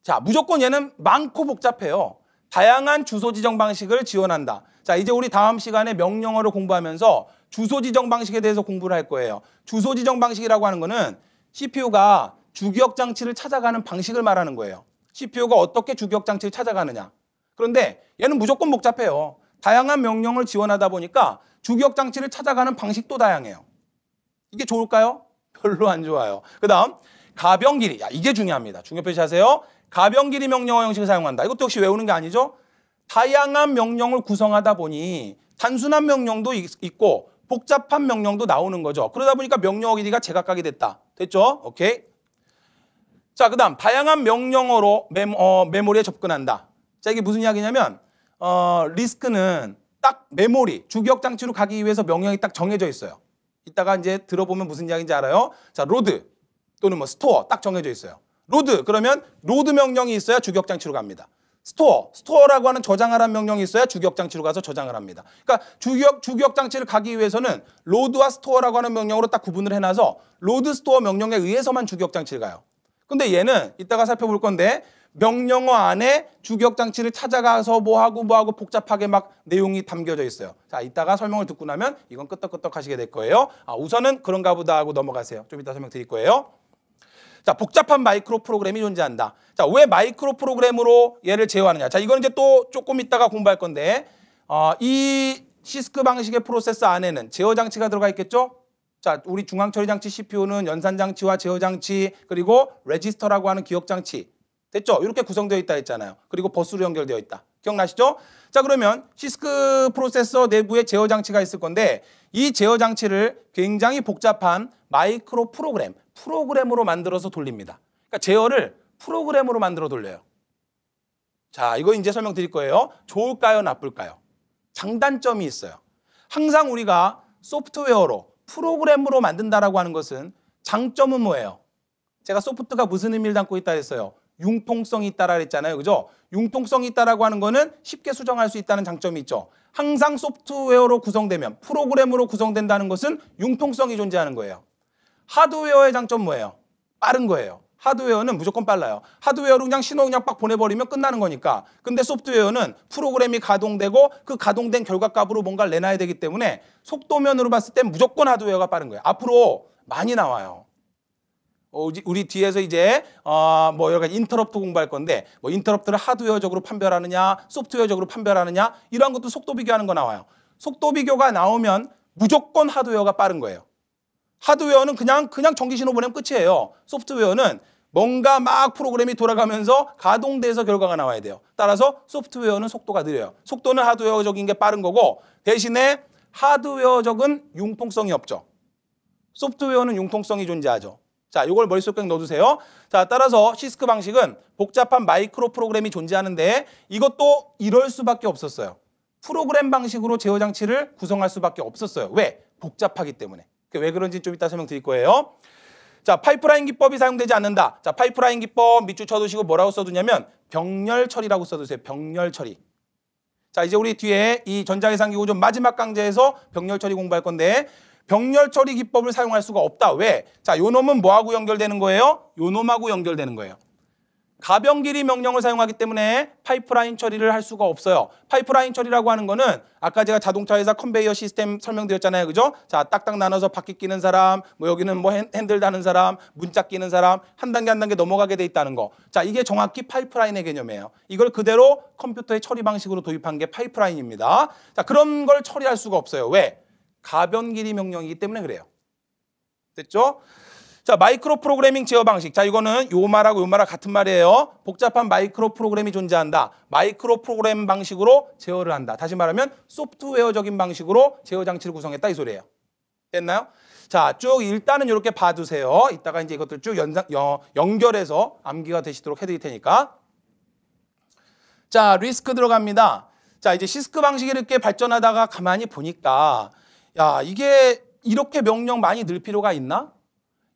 자, 무조건 얘는 많고 복잡해요. 다양한 주소 지정 방식을 지원한다. 자, 이제 우리 다음 시간에 명령어를 공부하면서 주소 지정 방식에 대해서 공부를 할 거예요. 주소 지정 방식이라고 하는 거는 CPU가 주격 장치를 찾아가는 방식을 말하는 거예요. CPU가 어떻게 주격 장치를 찾아가느냐. 그런데 얘는 무조건 복잡해요. 다양한 명령을 지원하다 보니까 주격 장치를 찾아가는 방식도 다양해요. 이게 좋을까요? 별로 안 좋아요. 그 다음 가변 길이. 야, 이게 중요합니다. 중요 표시하세요. 가변 길이 명령어 형식을 사용한다. 이것도 역시 외우는 게 아니죠. 다양한 명령을 구성하다 보니 단순한 명령도 있고 복잡한 명령도 나오는 거죠. 그러다 보니까 명령어 길이가 제각각이 됐다. 됐죠? 오케이. 자, 그다음 다양한 명령어로 메모, 어, 메모리에 접근한다. 자, 이게 무슨 이야기냐면 어, 리스크는 딱 메모리, 주격 장치로 가기 위해서 명령이 딱 정해져 있어요. 이따가 이제 들어보면 무슨 이야기인지 알아요. 자, 로드 또는 뭐 스토어 딱 정해져 있어요. 로드 그러면 로드 명령이 있어야 주격 장치로 갑니다. 스토어, 스토어라고 하는 저장하라는 명령이 있어야 주격 장치로 가서 저장을 합니다. 그러니까 주격 주격 장치를 가기 위해서는 로드와 스토어라고 하는 명령으로 딱 구분을 해놔서 로드 스토어 명령에 의해서만 주격 장치를 가요. 근데 얘는 이따가 살펴볼 건데 명령어 안에 주격 장치를 찾아가서 뭐 하고 뭐 하고 복잡하게 막 내용이 담겨져 있어요. 자, 이따가 설명을 듣고 나면 이건 끄떡끄떡 하시게 될 거예요. 아, 우선은 그런가 보다 하고 넘어가세요. 좀 이따 설명 드릴 거예요. 자, 복잡한 마이크로 프로그램이 존재한다. 자, 왜 마이크로 프로그램으로 얘를 제어하느냐. 자, 이건 이제 또 조금 있다가 공부할 건데, 어, 이 시스크 방식의 프로세스 안에는 제어 장치가 들어가 있겠죠? 자, 우리 중앙 처리 장치 CPU는 연산 장치와 제어 장치 그리고 레지스터라고 하는 기억 장치 됐죠? 이렇게 구성되어 있다 했잖아요. 그리고 버스로 연결되어 있다. 기억나시죠? 자, 그러면 시스크 프로세서 내부에 제어 장치가 있을 건데 이 제어 장치를 굉장히 복잡한 마이크로 프로그램, 프로그램으로 만들어서 돌립니다. 그러니까 제어를 프로그램으로 만들어 돌려요. 자, 이거 이제 설명드릴 거예요. 좋을까요? 나쁠까요? 장단점이 있어요. 항상 우리가 소프트웨어로 프로그램으로 만든다라고 하는 것은 장점은 뭐예요? 제가 소프트가 무슨 의미를 담고 있다 했어요. 융통성이 있다라 그랬잖아요. 그죠? 융통성이 있다라고 하는 거는 쉽게 수정할 수 있다는 장점이 있죠. 항상 소프트웨어로 구성되면 프로그램으로 구성된다는 것은 융통성이 존재하는 거예요. 하드웨어의 장점 뭐예요? 빠른 거예요. 하드웨어는 무조건 빨라요. 하드웨어로 그냥 신호 그냥 빡 보내버리면 끝나는 거니까. 근데 소프트웨어는 프로그램이 가동되고 그 가동된 결과값으로 뭔가를 내놔야 되기 때문에 속도면으로 봤을 땐 무조건 하드웨어가 빠른 거예요. 앞으로 많이 나와요. 어, 우리 뒤에서 이제 어뭐 여러 가지 인터럽트 공부할 건데 뭐 인터럽트를 하드웨어적으로 판별하느냐 소프트웨어적으로 판별하느냐 이러한 것도 속도 비교하는 거 나와요. 속도 비교가 나오면 무조건 하드웨어가 빠른 거예요. 하드웨어는 그냥 그냥 전기 신호 보내면 끝이에요. 소프트웨어는 뭔가 막 프로그램이 돌아가면서 가동돼서 결과가 나와야 돼요. 따라서 소프트웨어는 속도가 느려요. 속도는 하드웨어적인 게 빠른 거고 대신에 하드웨어적은 융통성이 없죠. 소프트웨어는 융통성이 존재하죠. 자, 이걸 머릿속에 넣어두세요. 자, 따라서 시스크 방식은 복잡한 마이크로 프로그램이 존재하는데 이것도 이럴 수밖에 없었어요. 프로그램 방식으로 제어 장치를 구성할 수밖에 없었어요. 왜? 복잡하기 때문에. 왜 그런지 좀 이따 설명드릴 거예요. 자, 파이프라인 기법이 사용되지 않는다. 자, 파이프라인 기법 밑줄 쳐두시고 뭐라고 써두냐면 병렬 처리라고 써두세요. 병렬 처리. 자, 이제 우리 뒤에 이전자계산기구좀 마지막 강좌에서 병렬 처리 공부할 건데 병렬 처리 기법을 사용할 수가 없다. 왜? 자, 요 놈은 뭐하고 연결되는 거예요? 요 놈하고 연결되는 거예요. 가변길이 명령을 사용하기 때문에 파이프라인 처리를 할 수가 없어요. 파이프라인 처리라고 하는 거는 아까 제가 자동차에서 컨베이어 시스템 설명드렸잖아요. 그죠? 자, 딱딱 나눠서 바퀴 끼는 사람, 뭐 여기는 뭐 핸들 다는 사람, 문짝 끼는 사람, 한 단계 한 단계 넘어가게 돼 있다는 거. 자, 이게 정확히 파이프라인의 개념이에요. 이걸 그대로 컴퓨터의 처리 방식으로 도입한 게 파이프라인입니다. 자, 그런 걸 처리할 수가 없어요. 왜? 가변길이 명령이기 때문에 그래요. 됐죠? 자, 마이크로 프로그래밍 제어 방식. 자, 이거는 요 말하고 요 말하고 같은 말이에요. 복잡한 마이크로 프로그램이 존재한다. 마이크로 프로그램 방식으로 제어를 한다. 다시 말하면 소프트웨어적인 방식으로 제어 장치를 구성했다 이 소리예요. 됐나요? 자, 쭉 일단은 이렇게 봐두세요. 이따가 이제 이것들 쭉 연장, 여, 연결해서 암기가 되시도록 해드릴 테니까. 자, 리스크 들어갑니다. 자, 이제 시스크 방식이 이렇게 발전하다가 가만히 보니까, 야, 이게 이렇게 명령 많이 늘 필요가 있나?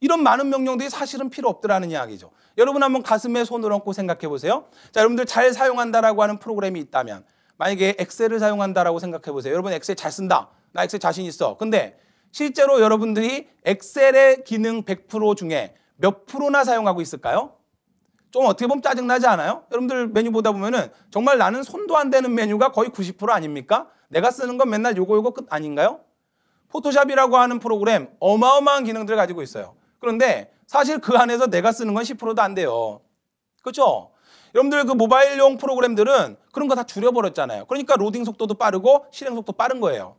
이런 많은 명령들이 사실은 필요 없더라는 이야기죠. 여러분 한번 가슴에 손을 얹고 생각해 보세요. 자, 여러분들 잘 사용한다라고 하는 프로그램이 있다면 만약에 엑셀을 사용한다라고 생각해 보세요. 여러분 엑셀 잘 쓴다. 나 엑셀 자신 있어. 근데 실제로 여러분들이 엑셀의 기능 100% 중에 몇 프로나 사용하고 있을까요? 좀 어떻게 보면 짜증나지 않아요? 여러분들 메뉴 보다 보면은 정말 나는 손도 안 되는 메뉴가 거의 90% 아닙니까? 내가 쓰는 건 맨날 요거 요거 끝 아닌가요? 포토샵이라고 하는 프로그램 어마어마한 기능들을 가지고 있어요. 그런데 사실 그 안에서 내가 쓰는 건 10%도 안 돼요. 그렇죠? 여러분들 그 모바일용 프로그램들은 그런 거 다 줄여버렸잖아요. 그러니까 로딩 속도도 빠르고 실행 속도 빠른 거예요.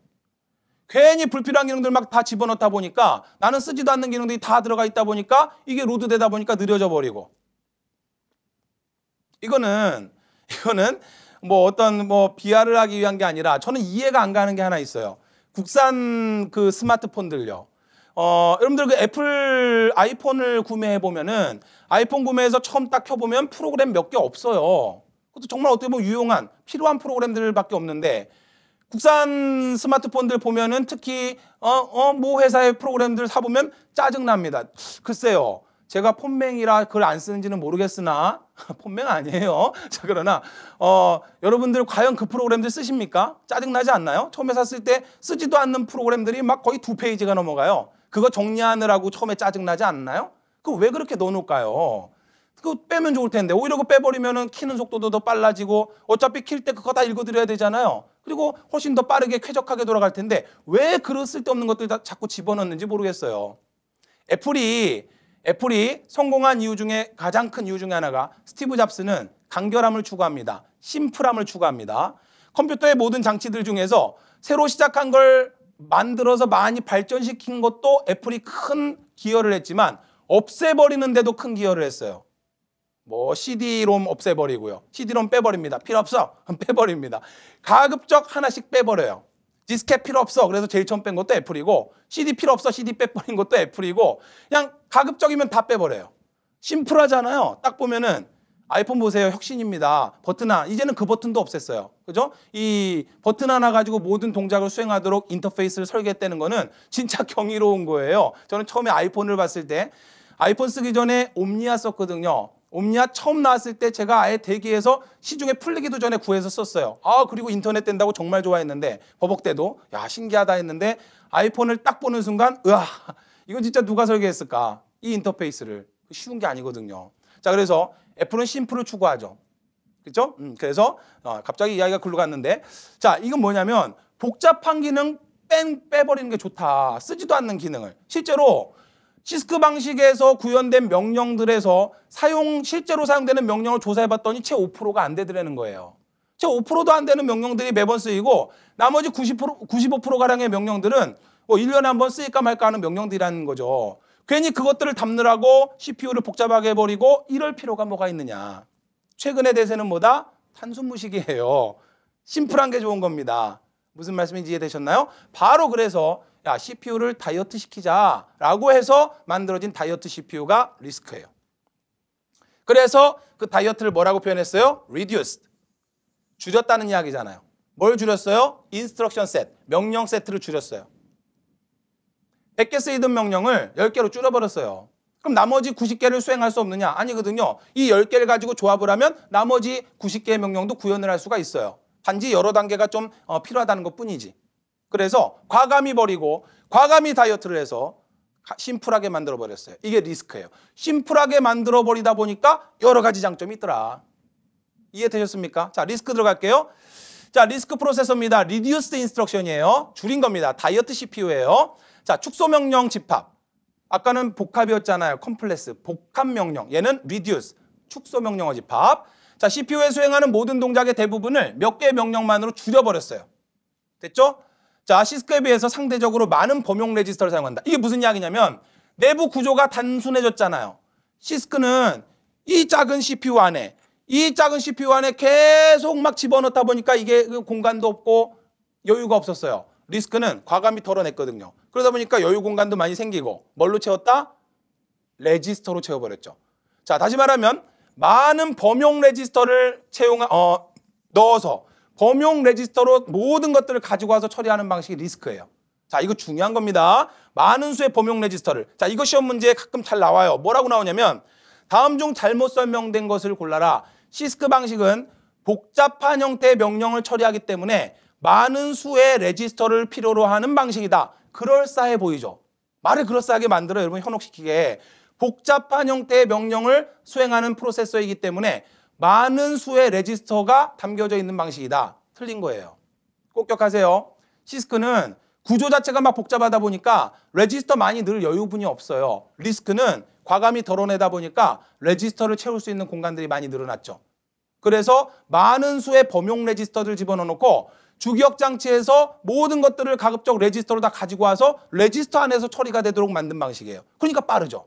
괜히 불필요한 기능들 막 다 집어넣다 보니까 나는 쓰지도 않는 기능들이 다 들어가 있다 보니까 이게 로드되다 보니까 느려져 버리고 이거는 이거는 뭐 어떤 뭐 비하를 하기 위한 게 아니라 저는 이해가 안 가는 게 하나 있어요. 국산 그 스마트폰들요. 어, 여러분들 그 애플 아이폰을 구매해 보면은 아이폰 구매해서 처음 딱 켜보면 프로그램 몇 개 없어요. 그것도 정말 어떻게 보면 유용한 필요한 프로그램들밖에 없는데 국산 스마트폰들 보면은 특히 어어모 회사의 프로그램들 사보면 짜증 납니다. 글쎄요. 제가 폰맹이라 그걸 안 쓰는지는 모르겠으나 폰맹 아니에요. 자 그러나 어 여러분들 과연 그 프로그램들 쓰십니까? 짜증 나지 않나요? 처음에 샀을 때 쓰지도 않는 프로그램들이 막 거의 두 페이지가 넘어가요. 그거 정리하느라고 처음에 짜증나지 않나요? 그거왜 그렇게 넣어놓을까요? 그거 빼면 좋을 텐데 오히려 그 빼버리면은 키는 속도도 더 빨라지고 어차피 킬 때 그거 다 읽어드려야 되잖아요. 그리고 훨씬 더 빠르게 쾌적하게 돌아갈 텐데 왜 그런 쓸데없는 것들 다 자꾸 집어넣는지 모르겠어요. 애플이 애플이 성공한 이유 중에 가장 큰 이유 중에 하나가 스티브 잡스는 간결함을 추구합니다. 심플함을 추구합니다. 컴퓨터의 모든 장치들 중에서 새로 시작한 걸 만들어서 많이 발전시킨 것도 애플이 큰 기여를 했지만 없애버리는데도 큰 기여를 했어요. 뭐 CD롬 없애버리고요. CD롬 빼버립니다. 필요 없어. 빼버립니다. 가급적 하나씩 빼버려요. 디스켓 필요 없어. 그래서 제일 처음 뺀 것도 애플이고 CD 필요 없어. CD 빼버린 것도 애플이고 그냥 가급적이면 다 빼버려요. 심플하잖아요. 딱 보면은 아이폰 보세요. 혁신입니다. 버튼 하나. 이제는 그 버튼도 없앴어요. 그죠? 이 버튼 하나 가지고 모든 동작을 수행하도록 인터페이스를 설계했다는 거는 진짜 경이로운 거예요. 저는 처음에 아이폰을 봤을 때 아이폰 쓰기 전에 옴니아 썼거든요. 옴니아 처음 나왔을 때 제가 아예 대기해서 시중에 풀리기도 전에 구해서 썼어요. 아, 그리고 인터넷 된다고 정말 좋아했는데 버벅 대도 야, 신기하다 했는데 아이폰을 딱 보는 순간 으아, 이건 진짜 누가 설계했을까? 이 인터페이스를. 쉬운 게 아니거든요. 자, 그래서 애플은 심플을 추구하죠. 그죠 음, 그래서 어, 갑자기 이야기가 글로 갔는데 자 이건 뭐냐면 복잡한 기능 뺀 빼버리는 게 좋다. 쓰지도 않는 기능을 실제로 시스크 방식에서 구현된 명령들에서 사용 실제로 사용되는 명령을 조사해봤더니 채 5%가 안 되더라는 거예요. 채 5%도 안 되는 명령들이 매번 쓰이고 나머지 90% 95% 가량의 명령들은 뭐 1년에 한 번 쓰일까 말까 하는 명령들이라는 거죠. 괜히 그것들을 담느라고 CPU를 복잡하게 해버리고 이럴 필요가 뭐가 있느냐. 최근의 대세는 뭐다? 탄수무식이에요. 심플한 게 좋은 겁니다. 무슨 말씀인지 이해되셨나요? 바로 그래서 야 CPU를 다이어트 시키자라고 해서 만들어진 다이어트 CPU가 리스크예요. 그래서 그 다이어트를 뭐라고 표현했어요? reduced. 줄였다는 이야기잖아요. 뭘 줄였어요? 인스트럭션 셋, 명령 세트를 줄였어요. 100개 쓰이던 명령을 10개로 줄여버렸어요. 그럼 나머지 90개를 수행할 수 없느냐? 아니거든요. 이 10개를 가지고 조합을 하면 나머지 90개의 명령도 구현을 할 수가 있어요. 단지 여러 단계가 좀 어, 필요하다는 것뿐이지. 그래서 과감히 버리고 과감히 다이어트를 해서 심플하게 만들어 버렸어요. 이게 리스크예요. 심플하게 만들어 버리다 보니까 여러 가지 장점이 있더라. 이해되셨습니까? 자, 리스크 들어갈게요. 자, 리스크 프로세서입니다. 리듀스 인스트럭션이에요. 줄인 겁니다. 다이어트 CPU예요. 자, 축소명령 집합. 아까는 복합이었잖아요. 컴플렉스. 복합명령. 얘는 reduce. 축소명령어 집합. 자, CPU에 수행하는 모든 동작의 대부분을 몇 개의 명령만으로 줄여버렸어요. 됐죠? 자, 시스크에 비해서 상대적으로 많은 범용 레지스터를 사용한다. 이게 무슨 이야기냐면 내부 구조가 단순해졌잖아요. 시스크는 이 작은 CPU 안에 이 작은 CPU 안에 계속 막 집어넣다 보니까 이게 그 공간도 없고 여유가 없었어요. 리스크는 과감히 털어냈거든요. 그러다 보니까 여유 공간도 많이 생기고 뭘로 채웠다? 레지스터로 채워버렸죠. 자 다시 말하면 많은 범용 레지스터를 채용한 어, 넣어서 범용 레지스터로 모든 것들을 가지고 와서 처리하는 방식이 리스크예요. 자 이거 중요한 겁니다. 많은 수의 범용 레지스터를 자 이거 시험 문제에 가끔 잘 나와요. 뭐라고 나오냐면 다음 중 잘못 설명된 것을 골라라. 시스크 방식은 복잡한 형태의 명령을 처리하기 때문에 많은 수의 레지스터를 필요로 하는 방식이다. 그럴싸해 보이죠. 말을 그럴싸하게 만들어 여러분 현혹시키게 복잡한 형태의 명령을 수행하는 프로세서이기 때문에 많은 수의 레지스터가 담겨져 있는 방식이다. 틀린 거예요. 꼭 기억하세요. 시스크는 구조 자체가 막 복잡하다 보니까 레지스터 많이 늘 여유분이 없어요. 리스크는 과감히 덜어내다 보니까 레지스터를 채울 수 있는 공간들이 많이 늘어났죠. 그래서 많은 수의 범용 레지스터를 집어넣어놓고 주기억 장치에서 모든 것들을 가급적 레지스터로 다 가지고 와서 레지스터 안에서 처리가 되도록 만든 방식이에요. 그러니까 빠르죠.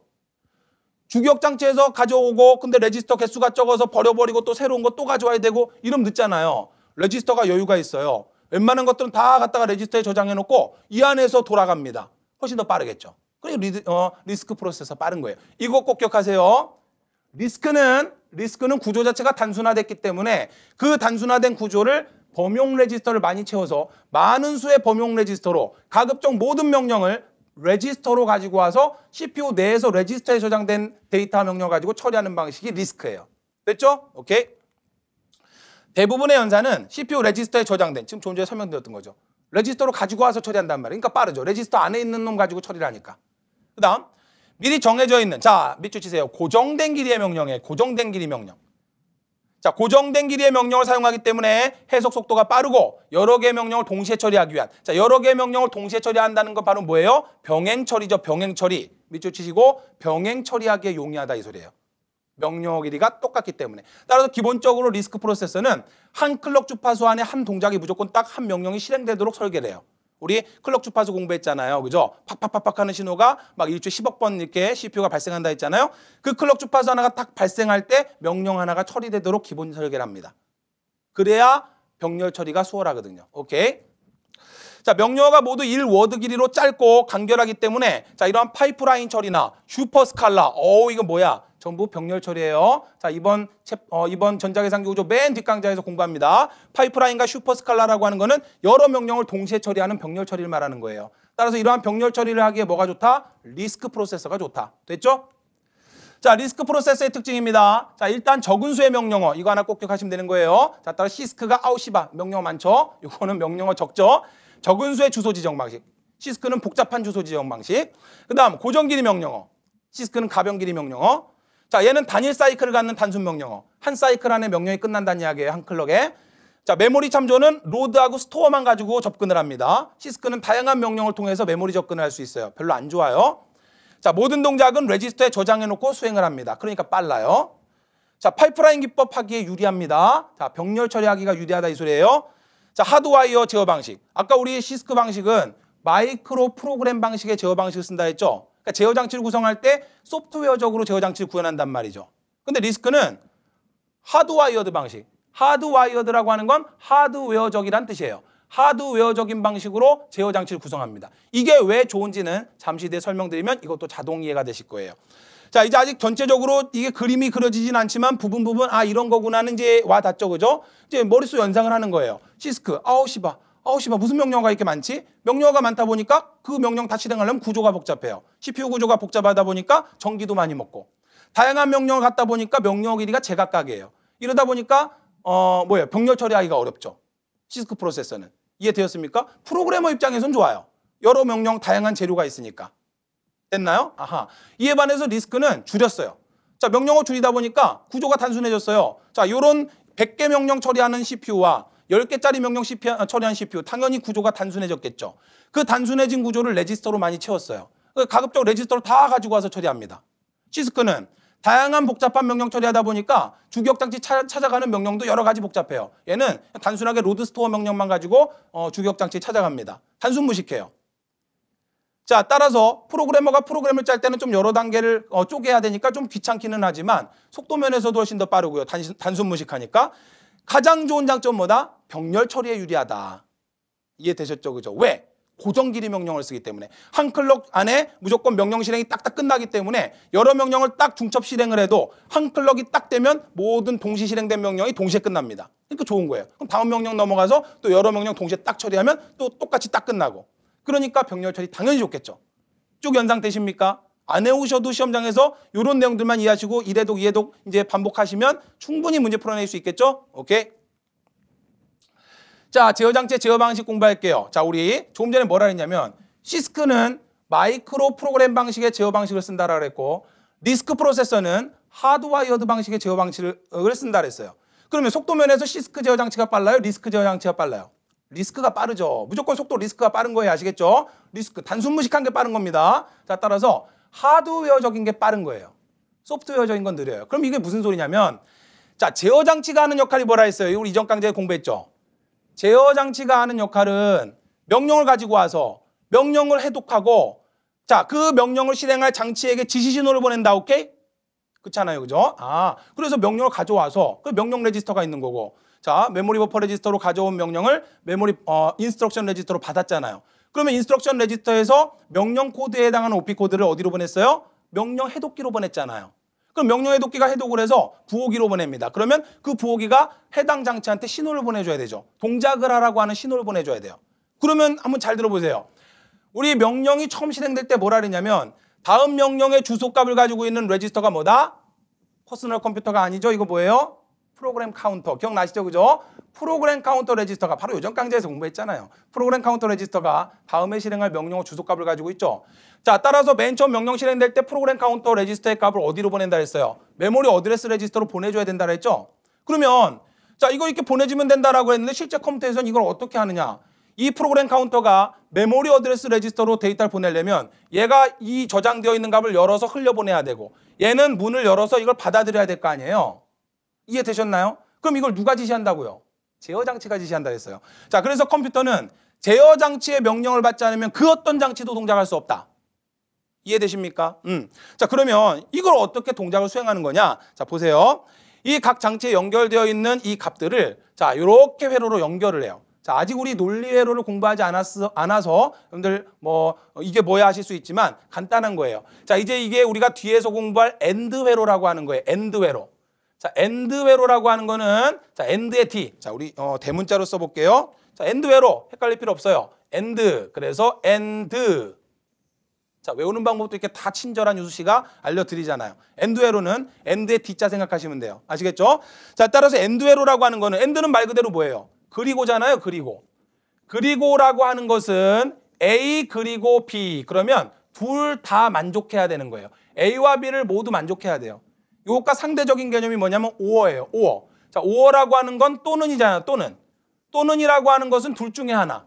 주기억 장치에서 가져오고 근데 레지스터 개수가 적어서 버려버리고 또 새로운 거 또 가져와야 되고 이름 늦잖아요. 레지스터가 여유가 있어요. 웬만한 것들은 다 갖다가 레지스터에 저장해놓고 이 안에서 돌아갑니다. 훨씬 더 빠르겠죠. 그리고 리, 드 어, 리스크 프로세서 빠른 거예요. 이거 꼭 기억하세요. 리스크는 리스크는 구조 자체가 단순화됐기 때문에 그 단순화된 구조를 범용 레지스터를 많이 채워서 많은 수의 범용 레지스터로 가급적 모든 명령을 레지스터로 가지고 와서 CPU 내에서 레지스터에 저장된 데이터 명령 가지고 처리하는 방식이 리스크예요. 됐죠? 오케이. 대부분의 연산은 CPU 레지스터에 저장된 지금 존재 설명드렸던 거죠. 레지스터로 가지고 와서 처리한단 말이에요. 그러니까 빠르죠. 레지스터 안에 있는 놈 가지고 처리를 하니까. 그다음 미리 정해져 있는 자 밑줄 치세요. 고정된 길이의 명령에 고정된 길이 명령. 자, 고정된 길이의 명령을 사용하기 때문에 해석 속도가 빠르고 여러 개의 명령을 동시에 처리하기 위한 자, 여러 개의 명령을 동시에 처리한다는 건 바로 뭐예요? 병행 처리죠. 병행 처리. 밑줄 치시고 병행 처리하기에 용이하다 이 소리예요. 명령 길이가 똑같기 때문에 따라서 기본적으로 리스크 프로세서는 한 클럭 주파수 안에 한 동작이 무조건 딱 한 명령이 실행되도록 설계돼요 우리 클럭 주파수 공부했잖아요. 그죠? 팍팍팍팍 하는 신호가 막 일주에 10억 번 이렇게 CPU가 발생한다 했잖아요. 그 클럭 주파수 하나가 딱 발생할 때 명령 하나가 처리되도록 기본 설계를 합니다. 그래야 병렬 처리가 수월하거든요. 오케이? 자, 명령어가 모두 1워드 길이로 짧고 간결하기 때문에 자, 이러한 파이프라인 처리나 슈퍼스칼라. 어우, 이거 뭐야? 전부 병렬 처리예요. 자, 이번 챕, 어, 이번 전자계산 교조 맨 뒷강좌에서 공부합니다. 파이프라인과 슈퍼스칼라라고 하는 거는 여러 명령을 동시에 처리하는 병렬 처리를 말하는 거예요. 따라서 이러한 병렬 처리를 하기에 뭐가 좋다? 리스크 프로세서가 좋다. 됐죠? 자, 리스크 프로세서의 특징입니다. 자, 일단 적은 수의 명령어. 이거 하나 꼭 기억하시면 되는 거예요. 자, 따라 시스크가 아웃 시바. 명령어 많죠? 이거는 명령어 적죠? 적은 수의 주소 지정 방식. 시스크는 복잡한 주소 지정 방식. 그 다음, 고정 길이 명령어. 시스크는 가변 길이 명령어. 자, 얘는 단일 사이클을 갖는 단순 명령어. 한 사이클 안에 명령이 끝난다는 이야기예요. 한 클럭에. 자, 메모리 참조는 로드하고 스토어만 가지고 접근을 합니다. 시스크는 다양한 명령을 통해서 메모리 접근을 할 수 있어요. 별로 안 좋아요. 자, 모든 동작은 레지스터에 저장해 놓고 수행을 합니다. 그러니까 빨라요. 자, 파이프라인 기법 하기에 유리합니다. 자, 병렬 처리하기가 유리하다 이 소리예요. 자, 하드와이어 제어 방식. 아까 우리 시스크 방식은 마이크로 프로그램 방식의 제어 방식을 쓴다 했죠? 그러니까 제어 장치를 구성할 때 소프트웨어적으로 제어 장치를 구현한단 말이죠. 근데 리스크는 하드와이어드 방식. 하드와이어드라고 하는 건 하드웨어적이란 뜻이에요. 하드웨어적인 방식으로 제어 장치를 구성합니다. 이게 왜 좋은지는 잠시 뒤에 설명드리면 이것도 자동 이해가 되실 거예요. 자 이제 아직 전체적으로 이게 그림이 그려지진 않지만 부분 부분 아 이런 거구나는 이제 와 닿죠 그죠? 이제 머릿속 연상을 하는 거예요. 시스크 아우 씨바 어우 씨발 뭐 무슨 명령어가 이렇게 많지? 명령어가 많다 보니까 그 명령 다 실행하려면 구조가 복잡해요. CPU 구조가 복잡하다 보니까 전기도 많이 먹고 다양한 명령을 갖다 보니까 명령어 길이가 제각각이에요. 이러다 보니까 어 뭐예요? 병렬 처리하기가 어렵죠. 시스크 프로세서는 이해되었습니까? 프로그래머 입장에선 좋아요. 여러 명령 다양한 재료가 있으니까 됐나요? 아하 이에 반해서 리스크는 줄였어요. 자 명령어 줄이다 보니까 구조가 단순해졌어요. 자 요런 100개 명령 처리하는 CPU와 10개짜리 명령 CPU, 아, 처리한 CPU 당연히 구조가 단순해졌겠죠. 그 단순해진 구조를 레지스터로 많이 채웠어요. 그 가급적 레지스터로 다 가지고 와서 처리합니다. 시스크는 다양한 복잡한 명령 처리하다 보니까 주격장치 찾아가는 명령도 여러 가지 복잡해요. 얘는 단순하게 로드 스토어 명령만 가지고 어, 주격장치 찾아갑니다. 단순 무식해요. 자, 따라서 프로그래머가 프로그램을 짤 때는 좀 여러 단계를 어, 쪼개야 되니까 좀 귀찮기는 하지만 속도 면에서도 훨씬 더 빠르고요. 단 단순 무식하니까. 가장 좋은 장점 뭐다? 병렬 처리에 유리하다. 이해되셨죠? 그죠? 왜? 고정길이 명령을 쓰기 때문에 한 클럭 안에 무조건 명령 실행이 딱딱 끝나기 때문에 여러 명령을 딱 중첩 실행을 해도 한 클럭이 딱 되면 모든 동시 실행된 명령이 동시에 끝납니다. 그러니까 좋은 거예요. 그럼 다음 명령 넘어가서 또 여러 명령 동시에 딱 처리하면 또 똑같이 딱 끝나고 그러니까 병렬 처리 당연히 좋겠죠. 쭉 연상되십니까? 안 해오셔도 시험장에서 이런 내용들만 이해하시고 이래독 이해독 이제 반복하시면 충분히 문제 풀어낼 수 있겠죠? 오케이? 자, 제어장치 제어 방식 공부할게요. 자, 우리 조금 전에 뭐라 했냐면 시스크는 마이크로 프로그램 방식의 제어 방식을 쓴다라 그랬고 리스크 프로세서는 하드와이어드 방식의 제어 방식을 어, 쓴다 그랬어요. 그러면 속도 면에서 시스크 제어 장치가 빨라요? 리스크 제어 장치가 빨라요? 리스크가 빠르죠. 무조건 속도 리스크가 빠른 거예요. 아시겠죠? 리스크 단순 무식한 게 빠른 겁니다. 자, 따라서 하드웨어적인 게 빠른 거예요. 소프트웨어적인 건 느려요. 그럼 이게 무슨 소리냐면 자 제어 장치가 하는 역할이 뭐라 했어요? 이리 이전 강좌에 공부했죠. 제어 장치가 하는 역할은 명령을 가지고 와서 명령을 해독하고 자그 명령을 실행할 장치에게 지시 신호를 보낸다. 오케이? 그렇잖아요. 그죠? 아 그래서 명령을 가져와서 그 명령 레지스터가 있는 거고 자 메모리 버퍼 레지스터로 가져온 명령을 메모리 어, 인스트럭션 레지스터로 받았잖아요. 그러면 인스트럭션 레지스터에서 명령 코드에 해당하는 오피 코드를 어디로 보냈어요? 명령 해독기로 보냈잖아요. 그럼 명령 해독기가 해독을 해서 부호기로 보냅니다. 그러면 그 부호기가 해당 장치한테 신호를 보내줘야 되죠. 동작을 하라고 하는 신호를 보내줘야 돼요. 그러면 한번 잘 들어보세요. 우리 명령이 처음 실행될 때 뭐라 그랬냐면 다음 명령의 주소값을 가지고 있는 레지스터가 뭐다? 퍼스널 컴퓨터가 아니죠. 이거 뭐예요? 프로그램 카운터. 기억나시죠? 그죠? 프로그램 카운터 레지스터가 바로 요전 강좌에서 공부했잖아요. 프로그램 카운터 레지스터가 다음에 실행할 명령어 주소값을 가지고 있죠. 자, 따라서 맨 처음 명령 실행될 때 프로그램 카운터 레지스터의 값을 어디로 보낸다 했어요? 메모리 어드레스 레지스터로 보내줘야 된다 했죠. 그러면 자, 이거 이렇게 보내주면 된다라고 했는데 실제 컴퓨터에서는 이걸 어떻게 하느냐? 이 프로그램 카운터가 메모리 어드레스 레지스터로 데이터를 보내려면 얘가 이 저장되어 있는 값을 열어서 흘려보내야 되고 얘는 문을 열어서 이걸 받아들여야 될 거 아니에요? 이해되셨나요? 그럼 이걸 누가 지시한다고요? 제어 장치가 지시한다 했어요. 자, 그래서 컴퓨터는 제어 장치의 명령을 받지 않으면 그 어떤 장치도 동작할 수 없다. 이해되십니까? 음. 자, 그러면 이걸 어떻게 동작을 수행하는 거냐? 자, 보세요. 이 각 장치에 연결되어 있는 이 값들을 자, 요렇게 회로로 연결을 해요. 자, 아직 우리 논리 회로를 공부하지 않았어, 않아서 여러분들 뭐 이게 뭐야 하실 수 있지만 간단한 거예요. 자, 이제 이게 우리가 뒤에서 공부할 엔드 회로라고 하는 거예요. 엔드 회로. 자, 엔드웨로라고 하는 거는 자, 엔드의 t. 자, 우리 어, 대문자로 써 볼게요. 자, 엔드웨로 헷갈릴 필요 없어요. 엔드. 그래서 엔드. 자, 외우는 방법도 이렇게 다 친절한 유수 씨가 알려드리잖아요. 엔드웨로는 엔드의 D자 생각하시면 돼요. 아시겠죠? 자, 따라서 엔드웨로라고 하는 거는 엔드는 말 그대로 뭐예요? 그리고잖아요. 그리고. 그리고라고 하는 것은 A 그리고 B. 그러면 둘 다 만족해야 되는 거예요. A와 B를 모두 만족해야 돼요. 이것과 상대적인 개념이 뭐냐면 오어예요. 오어. 자, 오어라고 하는 건 또는이잖아요. 또는. 또는이라고 하는 것은 둘 중에 하나.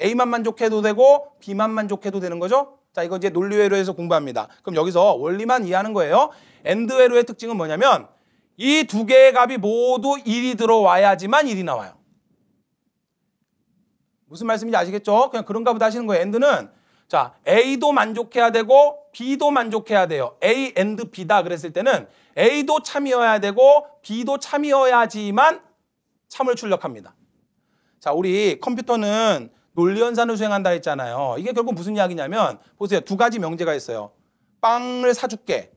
A만 만족해도 되고 B만 만족해도 되는 거죠. 자, 이거 이제 논리회로에서 공부합니다. 그럼 여기서 원리만 이해하는 거예요. 엔드회로의 특징은 뭐냐면 이 두 개의 값이 모두 1이 들어와야지만 1이 나와요. 무슨 말씀인지 아시겠죠? 그냥 그런가 보다 하시는 거예요. 엔드는 자, A도 만족해야 되고 B도 만족해야 돼요. A a 드 B다 그랬을 때는 A도 참이어야 되고 B도 참이어야지만 참을 출력합니다. 자, 우리 컴퓨터는 논리연산을 수행한다 했잖아요. 이게 결국 무슨 이야기냐면 보세요. 두 가지 명제가 있어요. 빵을 사줄게.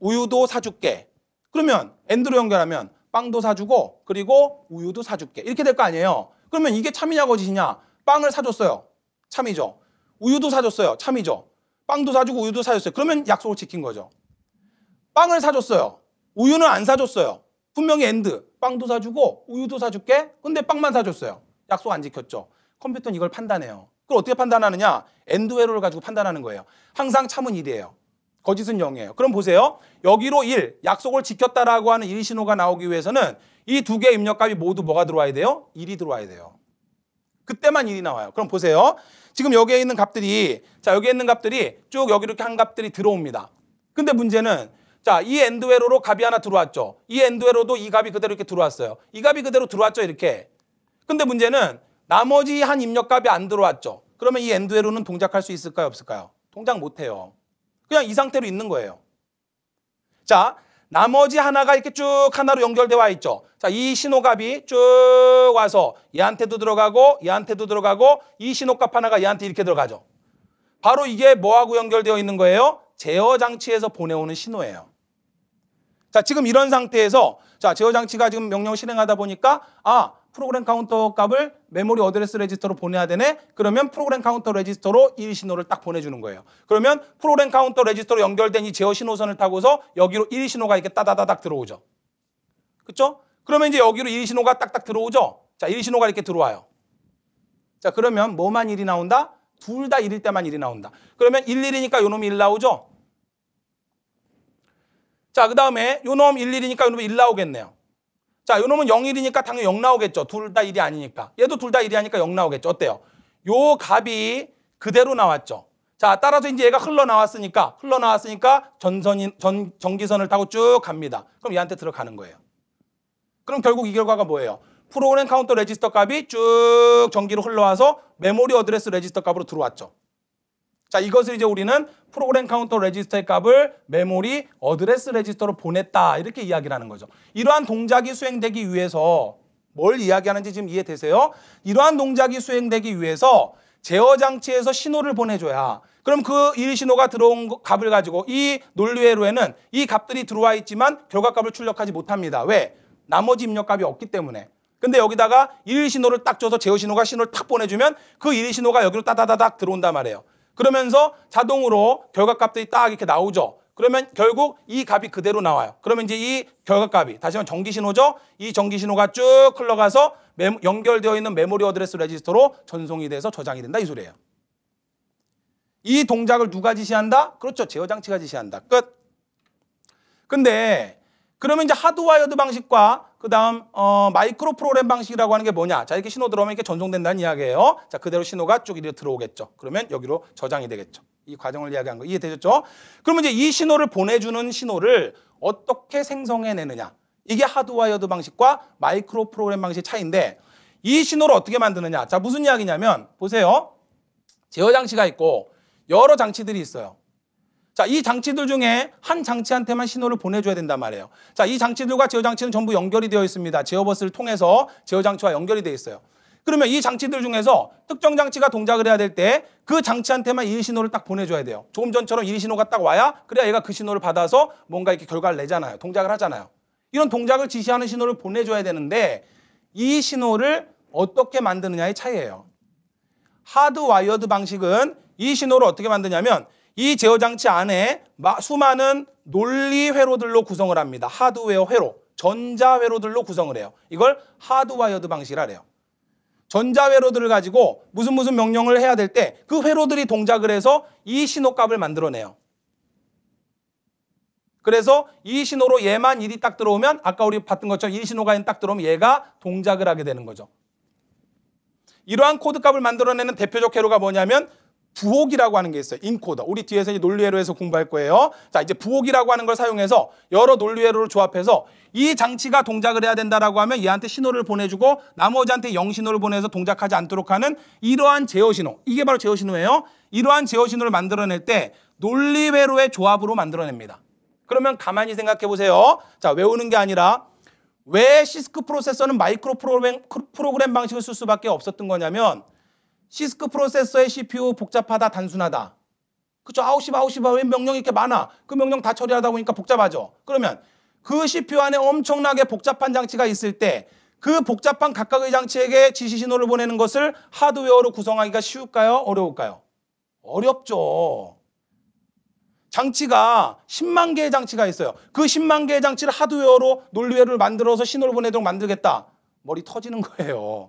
우유도 사줄게. 그러면 엔드로 연결하면 빵도 사주고 그리고 우유도 사줄게. 이렇게 될 거 아니에요. 그러면 이게 참이냐 거짓이냐. 빵을 사줬어요. 참이죠. 우유도 사줬어요. 참이죠. 빵도 사주고 우유도 사줬어요. 그러면 약속을 지킨 거죠. 빵을 사줬어요. 우유는 안 사줬어요. 분명히 엔드. 빵도 사주고 우유도 사줄게. 근데 빵만 사줬어요. 약속 안 지켰죠. 컴퓨터는 이걸 판단해요. 그걸 어떻게 판단하느냐? 엔드웨로를 가지고 판단하는 거예요. 항상 참은 일이에요 거짓은 0이에요. 그럼 보세요. 여기로 1, 약속을 지켰다라고 하는 1 신호가 나오기 위해서는 이 두 개의 입력값이 모두 뭐가 들어와야 돼요? 1이 들어와야 돼요. 그때만 1이 나와요. 그럼 보세요. 지금 여기에 있는 값들이 자 여기에 있는 값들이 쭉 여기 이렇게 한 값들이 들어옵니다. 근데 문제는 자, 이 엔드웨로로 갑이 하나 들어왔죠. 이 엔드웨로도 이갑이 그대로 이렇게 들어왔어요. 이갑이 그대로 들어왔죠, 이렇게. 근데 문제는 나머지 한 입력값이 안 들어왔죠. 그러면 이 엔드웨로는 동작할 수 있을까요, 없을까요? 동작 못해요. 그냥 이 상태로 있는 거예요. 자, 나머지 하나가 이렇게 쭉 하나로 연결돼 와 있죠. 자, 이 신호값이 쭉 와서 얘한테도 들어가고 얘한테도 들어가고 이 신호값 하나가 얘한테 이렇게 들어가죠. 바로 이게 뭐하고 연결되어 있는 거예요? 제어 장치에서 보내오는 신호예요. 자, 지금 이런 상태에서 자, 제어 장치가 지금 명령 실행하다 보니까 아, 프로그램 카운터 값을 메모리 어드레스 레지스터로 보내야 되네. 그러면 프로그램 카운터 레지스터로 1 신호를 딱 보내주는 거예요. 그러면 프로그램 카운터 레지스터로 연결된 이 제어 신호선을 타고서 여기로 1 신호가 이렇게 따다다닥 들어오죠. 그렇죠? 그러면 이제 여기로 1 신호가 딱딱 들어오죠. 자, 1 신호가 이렇게 들어와요. 자, 그러면 뭐만 1이 나온다? 둘 다 1일 때만 1이 나온다. 그러면 1, 1이니까 요놈이 1 나오죠? 자, 그 다음에 요놈 1, 1이니까 요놈 1 나오겠네요. 자, 요놈은 0, 1이니까 당연히 0 나오겠죠. 둘 다 1이 아니니까. 얘도 둘 다 1이 아니니까 0 나오겠죠. 어때요? 요 값이 그대로 나왔죠. 자, 따라서 이제 얘가 흘러나왔으니까, 흘러나왔으니까 전선인, 전, 전기선을 타고 쭉 갑니다. 그럼 얘한테 들어가는 거예요. 그럼 결국 이 결과가 뭐예요? 프로그램 카운터 레지스터 값이 쭉 전기로 흘러와서 메모리 어드레스 레지스터 값으로 들어왔죠. 자, 이것을 이제 우리는 프로그램 카운터 레지스터의 값을 메모리 어드레스 레지스터로 보냈다. 이렇게 이야기를 하는 거죠. 이러한 동작이 수행되기 위해서 뭘 이야기하는지 지금 이해되세요? 이러한 동작이 수행되기 위해서 제어 장치에서 신호를 보내줘야 그럼 그 일신호가 들어온 값을 가지고 이 논리회로에는 이 값들이 들어와 있지만 결과값을 출력하지 못합니다. 왜? 나머지 입력값이 없기 때문에. 근데 여기다가 일신호를 딱 줘서 제어 신호가 신호를 탁 보내주면 그 일신호가 여기로 따다다닥 들어온단 말이에요. 그러면서 자동으로 결과값들이 딱 이렇게 나오죠. 그러면 결국 이 값이 그대로 나와요. 그러면 이제 이 결과값이 다시 한번 전기 신호죠. 이 전기 신호가 쭉 흘러가서 연결되어 있는 메모리 어드레스 레지스터로 전송이 돼서 저장이 된다 이 소리예요. 이 동작을 누가 지시한다? 그렇죠. 제어 장치가 지시한다. 끝. 근데 그러면 이제 하드와이어드 방식과 그 다음 어, 마이크로 프로그램 방식이라고 하는 게 뭐냐 자 이렇게 신호 들어오면 이렇게 전송된다는 이야기예요 자 그대로 신호가 쭉 이리로 들어오겠죠 그러면 여기로 저장이 되겠죠 이 과정을 이야기한 거 이해되셨죠? 그러면 이제 이 신호를 보내주는 신호를 어떻게 생성해내느냐 이게 하드와이어드 방식과 마이크로 프로그램 방식의 차이인데 이 신호를 어떻게 만드느냐 자 무슨 이야기냐면 보세요 제어 장치가 있고 여러 장치들이 있어요 자, 이 장치들 중에 한 장치한테만 신호를 보내줘야 된단 말이에요. 자, 이 장치들과 제어 장치는 전부 연결이 되어 있습니다. 제어버스를 통해서 제어 장치와 연결이 되어 있어요. 그러면 이 장치들 중에서 특정 장치가 동작을 해야 될 때 그 장치한테만 이 신호를 딱 보내줘야 돼요. 조금 전처럼 이 신호가 딱 와야 그래야 얘가 그 신호를 받아서 뭔가 이렇게 결과를 내잖아요. 동작을 하잖아요. 이런 동작을 지시하는 신호를 보내줘야 되는데 이 신호를 어떻게 만드느냐의 차이예요. 하드와이어드 방식은 이 신호를 어떻게 만드냐면 이 제어 장치 안에 수많은 논리 회로들로 구성을 합니다. 하드웨어 회로, 전자 회로들로 구성을 해요. 이걸 하드와이어드 방식이라 래요 전자 회로들을 가지고 무슨 무슨 명령을 해야 될 때 그 회로들이 동작을 해서 이 신호값을 만들어내요. 그래서 이 신호로 얘만 일이 딱 들어오면 아까 우리 봤던 것처럼 이 신호가 딱 들어오면 얘가 동작을 하게 되는 거죠. 이러한 코드 값을 만들어내는 대표적 회로가 뭐냐면 부혹이라고 하는 게 있어요. 인코더. 우리 뒤에서 이제 논리회로에서 공부할 거예요. 자, 이제 부혹이라고 하는 걸 사용해서 여러 논리회로를 조합해서 이 장치가 동작을 해야 된다라고 하면 얘한테 신호를 보내주고 나머지한테 영신호를 보내서 동작하지 않도록 하는 이러한 제어 신호. 이게 바로 제어 신호예요. 이러한 제어 신호를 만들어낼 때 논리회로의 조합으로 만들어냅니다. 그러면 가만히 생각해 보세요. 자, 외우는 게 아니라 왜 시스크 프로세서는 마이크로 프로그램, 프로그램 방식을 쓸 수밖에 없었던 거냐면 시스크 프로세서의 CPU 복잡하다, 단순하다. 그쵸? 아웃십, 아웃십, 왜 명령이 이렇게 많아? 그 명령 다 처리하다 보니까 복잡하죠. 그러면 그 CPU 안에 엄청나게 복잡한 장치가 있을 때 그 복잡한 각각의 장치에게 지시 신호를 보내는 것을 하드웨어로 구성하기가 쉬울까요? 어려울까요? 어렵죠. 장치가 10만 개의 장치가 있어요. 그 10만 개의 장치를 하드웨어로 논리어를 만들어서 신호를 보내도록 만들겠다. 머리 터지는 거예요.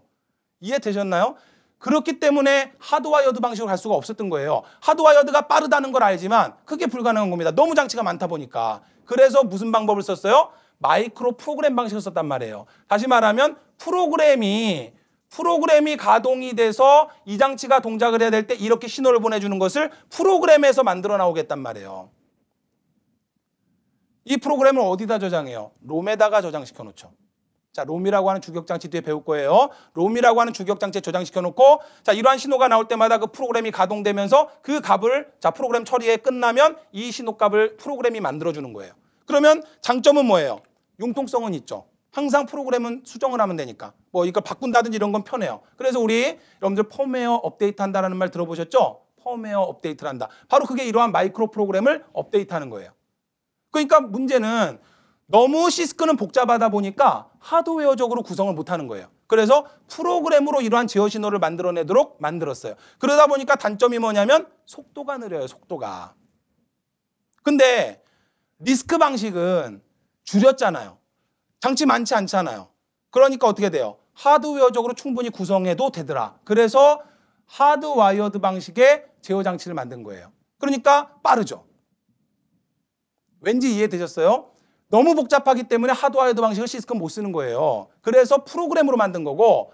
이해되셨나요? 그렇기 때문에 하드와 여드 방식으로 갈 수가 없었던 거예요. 하드와 여드가 빠르다는 걸 알지만 그게 불가능한 겁니다. 너무 장치가 많다 보니까. 그래서 무슨 방법을 썼어요? 마이크로 프로그램 방식을 썼단 말이에요. 다시 말하면 프로그램이 프로그램이 가동이 돼서 이 장치가 동작을 해야 될 때 이렇게 신호를 보내주는 것을 프로그램에서 만들어 나오겠단 말이에요. 이 프로그램을 어디다 저장해요? 롬에다가 저장시켜 놓죠. 자, 롬이라고 하는 주격장치 뒤에 배울 거예요. 롬이라고 하는 주격장치에 저장시켜 놓고 자, 이러한 신호가 나올 때마다 그 프로그램이 가동되면서 그 값을 자, 프로그램 처리에 끝나면 이 신호값을 프로그램이 만들어 주는 거예요. 그러면 장점은 뭐예요? 융통성은 있죠. 항상 프로그램은 수정을 하면 되니까. 뭐 이걸 바꾼다든지 이런 건 편해요. 그래서 우리 여러분들 펌웨어 업데이트 한다라는 말 들어보셨죠? 펌웨어 업데이트를 한다. 바로 그게 이러한 마이크로 프로그램을 업데이트하는 거예요. 그러니까 문제는 너무 시스크는 복잡하다 보니까 하드웨어적으로 구성을 못하는 거예요. 그래서 프로그램으로 이러한 제어 신호를 만들어내도록 만들었어요. 그러다 보니까 단점이 뭐냐면 속도가 느려요. 속도가. 근데 리스크 방식은 줄였잖아요. 장치 많지 않잖아요. 그러니까 어떻게 돼요? 하드웨어적으로 충분히 구성해도 되더라. 그래서 하드와이어드 방식의 제어 장치를 만든 거예요. 그러니까 빠르죠. 왠지 이해되셨어요? 너무 복잡하기 때문에 하드와이어드 방식을 시스템 못 쓰는 거예요. 그래서 프로그램으로 만든 거고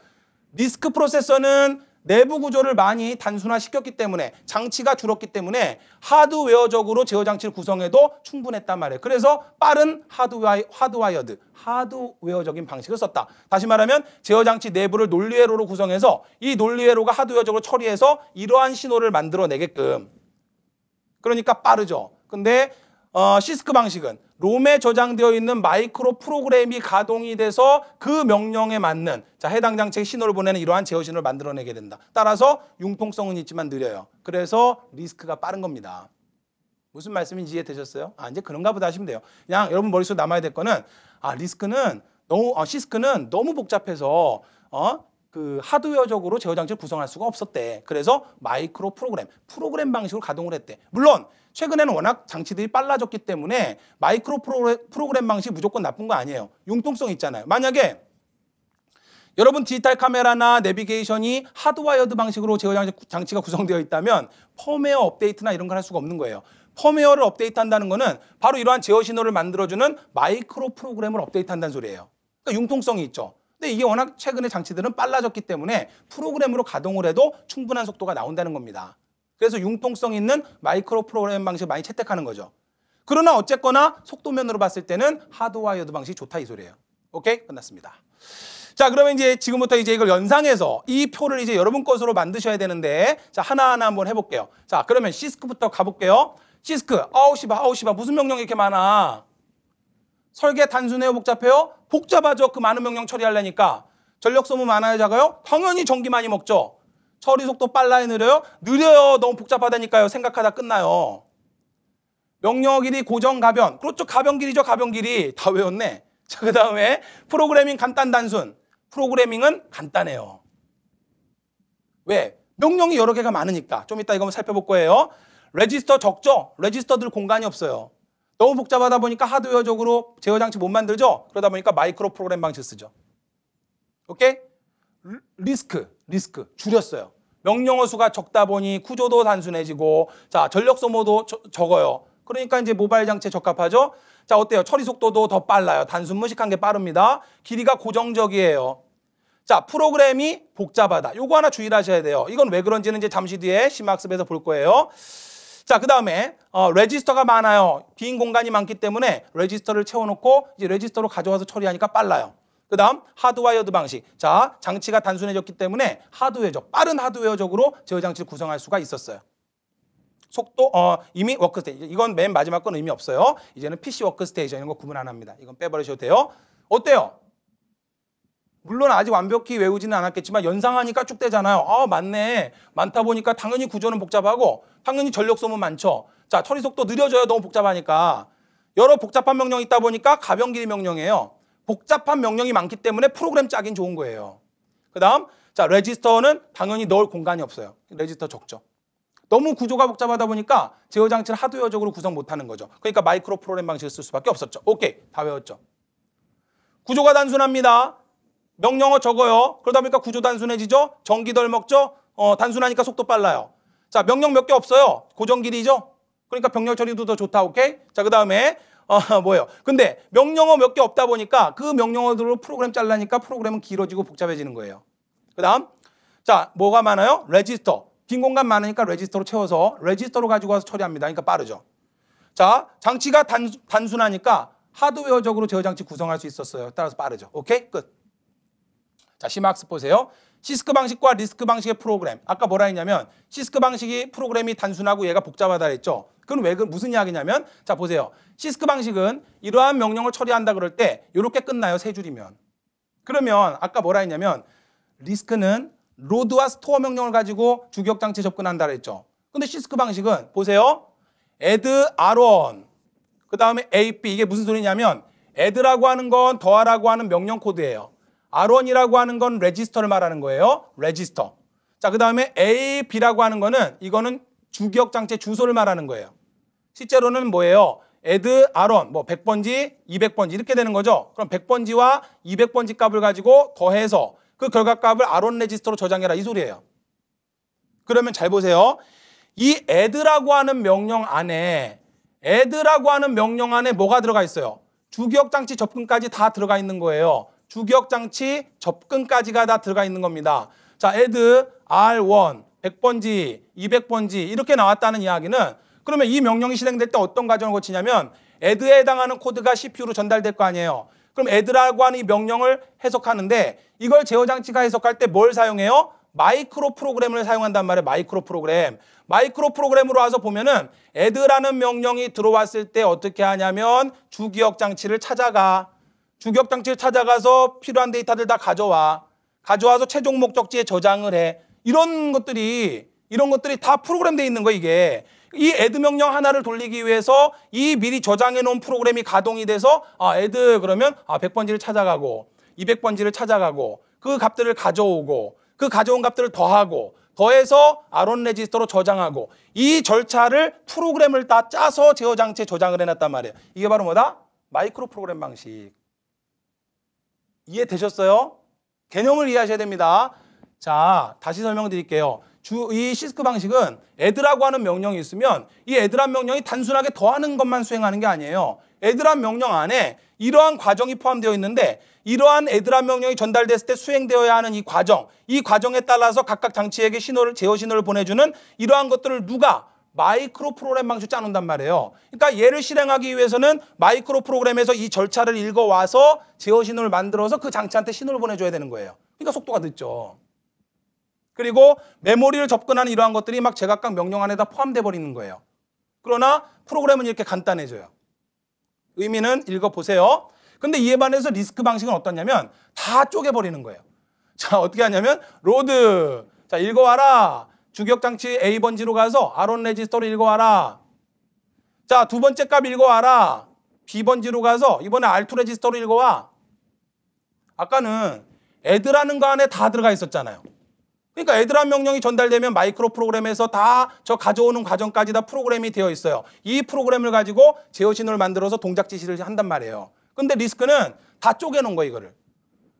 리스크 프로세서는 내부 구조를 많이 단순화시켰기 때문에 장치가 줄었기 때문에 하드웨어적으로 제어 장치를 구성해도 충분했단 말이에요. 그래서 빠른 하드와이, 하드와이어드, 하드웨어적인 방식을 썼다. 다시 말하면 제어 장치 내부를 논리회로로 구성해서 이 논리회로가 하드웨어적으로 처리해서 이러한 신호를 만들어내게끔 그러니까 빠르죠. 근데 어, 시스크 방식은 롬에 저장되어 있는 마이크로 프로그램이 가동이 돼서 그 명령에 맞는 자 해당 장치에 신호를 보내는 이러한 제어 신호를 만들어내게 된다. 따라서 융통성은 있지만 느려요. 그래서 리스크가 빠른 겁니다. 무슨 말씀인지 이해되셨어요? 아 이제 그런가 보다 하시면 돼요. 그냥 여러분 머릿속에 남아야 될 거는 아 리스크는 너무 어, 시스크는 너무 복잡해서 어? 그 하드웨어적으로 제어 장치를 구성할 수가 없었대. 그래서 마이크로 프로그램, 프로그램 방식으로 가동을 했대. 물론 최근에는 워낙 장치들이 빨라졌기 때문에 마이크로 프로그램 방식 무조건 나쁜 거 아니에요. 융통성 있잖아요. 만약에 여러분 디지털 카메라나 내비게이션이 하드와이어드 방식으로 제어 장치가 구성되어 있다면 펌웨어 업데이트나 이런 걸 할 수가 없는 거예요. 펌웨어를 업데이트한다는 거는 바로 이러한 제어 신호를 만들어주는 마이크로 프로그램을 업데이트한다는 소리예요. 그러니까 융통성이 있죠. 근데 이게 워낙 최근에 장치들은 빨라졌기 때문에 프로그램으로 가동을 해도 충분한 속도가 나온다는 겁니다. 그래서 융통성 있는 마이크로 프로그램 방식을 많이 채택하는 거죠. 그러나 어쨌거나 속도면으로 봤을 때는 하드와이어드 방식이 좋다 이 소리예요. 오케이? 끝났습니다. 자, 그러면 이제 지금부터 이제 이걸 연상해서 이 표를 이제 여러분 것으로 만드셔야 되는데 자, 하나하나 한번 해볼게요. 자, 그러면 시스크부터 가볼게요. 시스크, 아우 씨바, 아우 씨바, 무슨 명령이 이렇게 많아? 설계 단순해요, 복잡해요? 복잡하죠, 그 많은 명령 처리하려니까. 전력 소모 많아요, 작아요? 당연히 전기 많이 먹죠. 처리 속도 빨라요, 느려요? 느려요. 너무 복잡하다니까요. 생각하다 끝나요. 명령어 길이 고정 가변. 그렇죠. 가변 길이죠. 가변 길이. 다 외웠네. 자, 그 다음에 프로그래밍 간단 단순. 프로그래밍은 간단해요. 왜? 명령이 여러 개가 많으니까. 좀 이따 이거 살펴볼 거예요. 레지스터 적죠? 레지스터들 공간이 없어요. 너무 복잡하다 보니까 하드웨어적으로 제어 장치 못 만들죠? 그러다 보니까 마이크로 프로그램 방식 쓰죠. 오케이? 리스크. 리스크 줄였어요. 명령어 수가 적다 보니 구조도 단순해지고 자 전력 소모도 저, 적어요. 그러니까 이제 모바일 장치에 적합하죠. 자 어때요? 처리 속도도 더 빨라요. 단순 무식한 게 빠릅니다. 길이가 고정적이에요. 자 프로그램이 복잡하다. 요거 하나 주의 하셔야 돼요. 이건 왜 그런지는 이제 잠시 뒤에 심학습에서 볼 거예요. 자, 그 다음에 어, 레지스터가 많아요. 빈 공간이 많기 때문에 레지스터를 채워놓고 이제 레지스터로 가져와서 처리하니까 빨라요. 그 다음 하드와이어드 방식. 자, 장치가 단순해졌기 때문에 하드웨어적, 빠른 하드웨어적으로 제어 장치를 구성할 수가 있었어요. 속도 어 이미 워크스테이션 이건 맨 마지막 건 의미 없어요. 이제는 PC 워크스테이션 이런 거 구분 안 합니다. 이건 빼버리셔도 돼요. 어때요? 물론 아직 완벽히 외우지는 않았겠지만 연상하니까 쭉 되잖아요. 아 맞네. 많다 보니까 당연히 구조는 복잡하고 당연히 전력 소문 많죠. 자 처리 속도 느려져요. 너무 복잡하니까 여러 복잡한 명령이 있다 보니까 가변 길이 명령이에요. 복잡한 명령이 많기 때문에 프로그램 짜긴 좋은 거예요. 그 다음, 자, 레지스터는 당연히 넣을 공간이 없어요. 레지스터 적죠. 너무 구조가 복잡하다 보니까 제어 장치를 하드웨어적으로 구성 못하는 거죠. 그러니까 마이크로 프로그램 방식을 쓸 수밖에 없었죠. 오케이, 다 외웠죠. 구조가 단순합니다. 명령어 적어요. 그러다 보니까 구조 단순해지죠. 전기 덜 먹죠. 어, 단순하니까 속도 빨라요. 자, 명령 몇 개 없어요. 고정 길이죠. 그러니까 병렬 처리도 더 좋다. 오케이. 자, 그 다음에 어, 뭐예요? 근데 명령어 몇 개 없다 보니까 그 명령어들로 프로그램 잘라니까 프로그램은 길어지고 복잡해지는 거예요. 그 다음, 자, 뭐가 많아요? 레지스터. 빈 공간 많으니까 레지스터로 채워서 레지스터로 가지고 와서 처리합니다. 그러니까 빠르죠. 자, 장치가 단, 단순하니까 하드웨어적으로 제어장치 구성할 수 있었어요. 따라서 빠르죠. 오케이? 끝. 자, 심학습 보세요. 시스크 방식과 리스크 방식의 프로그램. 아까 뭐라 했냐면 시스크 방식이 프로그램이 단순하고 얘가 복잡하다 했죠 그건 왜그 무슨 이야기냐면 자 보세요. 시스크 방식은 이러한 명령을 처리한다 그럴 때 이렇게 끝나요. 세 줄이면. 그러면 아까 뭐라 했냐면 리스크는 로드와 스토어 명령을 가지고 주격 장치 접근한다 그랬죠. 근데 시스크 방식은 보세요. add r1 그다음에 ab 이게 무슨 소리냐면 add라고 하는 건 더하라고 하는 명령 코드예요. R1이라고 하는 건 레지스터를 말하는 거예요. 레지스터. 자, 그 다음에 A, B라고 하는 거는 이거는 주격 장치 주소를 말하는 거예요. 실제로는 뭐예요? add R1, 뭐 100번지, 200번지 이렇게 되는 거죠. 그럼 100번지와 200번지 값을 가지고 더해서 그 결과 값을 R1 레지스터로 저장해라 이 소리예요. 그러면 잘 보세요. 이 add라고 하는 명령 안에 add라고 하는 명령 안에 뭐가 들어가 있어요? 주기억 장치 접근까지 다 들어가 있는 거예요. 주기억장치 접근까지가 다 들어가 있는 겁니다. 자, add R1, 100번지, 200번지 이렇게 나왔다는 이야기는 그러면 이 명령이 실행될 때 어떤 과정을 거치냐면 add에 해당하는 코드가 CPU로 전달될 거 아니에요. 그럼 add라고 하는 이 명령을 해석하는데 이걸 제어장치가 해석할 때 뭘 사용해요? 마이크로 프로그램을 사용한단 말이에요. 마이크로 프로그램. 마이크로 프로그램으로 와서 보면은 add라는 명령이 들어왔을 때 어떻게 하냐면 주기억 장치를 찾아가. 주격 장치를 찾아가서 필요한 데이터들 다 가져와. 가져와서 최종 목적지에 저장을 해. 이런 것들이 이런 것들이 다 프로그램돼 있는 거 이게. 이 애드 명령 하나를 돌리기 위해서 이 미리 저장해 놓은 프로그램이 가동이 돼서 아, 애드 그러면 아, 100번지를 찾아가고 200번지를 찾아가고 그 값들을 가져오고 그 가져온 값들을 더하고 더해서 아론 레지스터로 저장하고 이 절차를 프로그램을 다 짜서 제어 장치에 저장을 해놨단 말이에요. 이게 바로 뭐다? 마이크로 프로그램 방식. 이해되셨어요? 개념을 이해하셔야 됩니다. 자, 다시 설명드릴게요. 주, 이 시스크 방식은 애드라고 하는 명령이 있으면 이 애드란 명령이 단순하게 더하는 것만 수행하는 게 아니에요. 애드란 명령 안에 이러한 과정이 포함되어 있는데 이러한 애드란 명령이 전달됐을 때 수행되어야 하는 이 과정, 이 과정에 따라서 각각 장치에게 신호를 제어 신호를 보내주는 이러한 것들을 누가 마이크로 프로그램 방식 을 짜놓는단 말이에요. 그러니까 얘를 실행하기 위해서는 마이크로 프로그램에서 이 절차를 읽어와서 제어 신호를 만들어서 그 장치한테 신호를 보내줘야 되는 거예요. 그러니까 속도가 늦죠. 그리고 메모리를 접근하는 이러한 것들이 막 제각각 명령 안에 다 포함돼 버리는 거예요. 그러나 프로그램은 이렇게 간단해져요. 의미는 읽어보세요. 근데 이에 반해서 리스크 방식은 어떠냐면 다 쪼개버리는 거예요. 자, 어떻게 하냐면 로드, 자, 읽어와라. 주격장치 A번지로 가서 아론 레지스터를 읽어와라. 자, 두 번째 값 읽어와라. B번지로 가서 이번에 알투 레지스터로 읽어와. 아까는 애드라는 거 안에 다 들어가 있었잖아요. 그러니까 애드란 명령이 전달되면 마이크로 프로그램에서 다 저 가져오는 과정까지 다 프로그램이 되어 있어요. 이 프로그램을 가지고 제어 신호를 만들어서 동작 지시를 한단 말이에요. 근데 리스크는 다 쪼개놓은 거 이거를.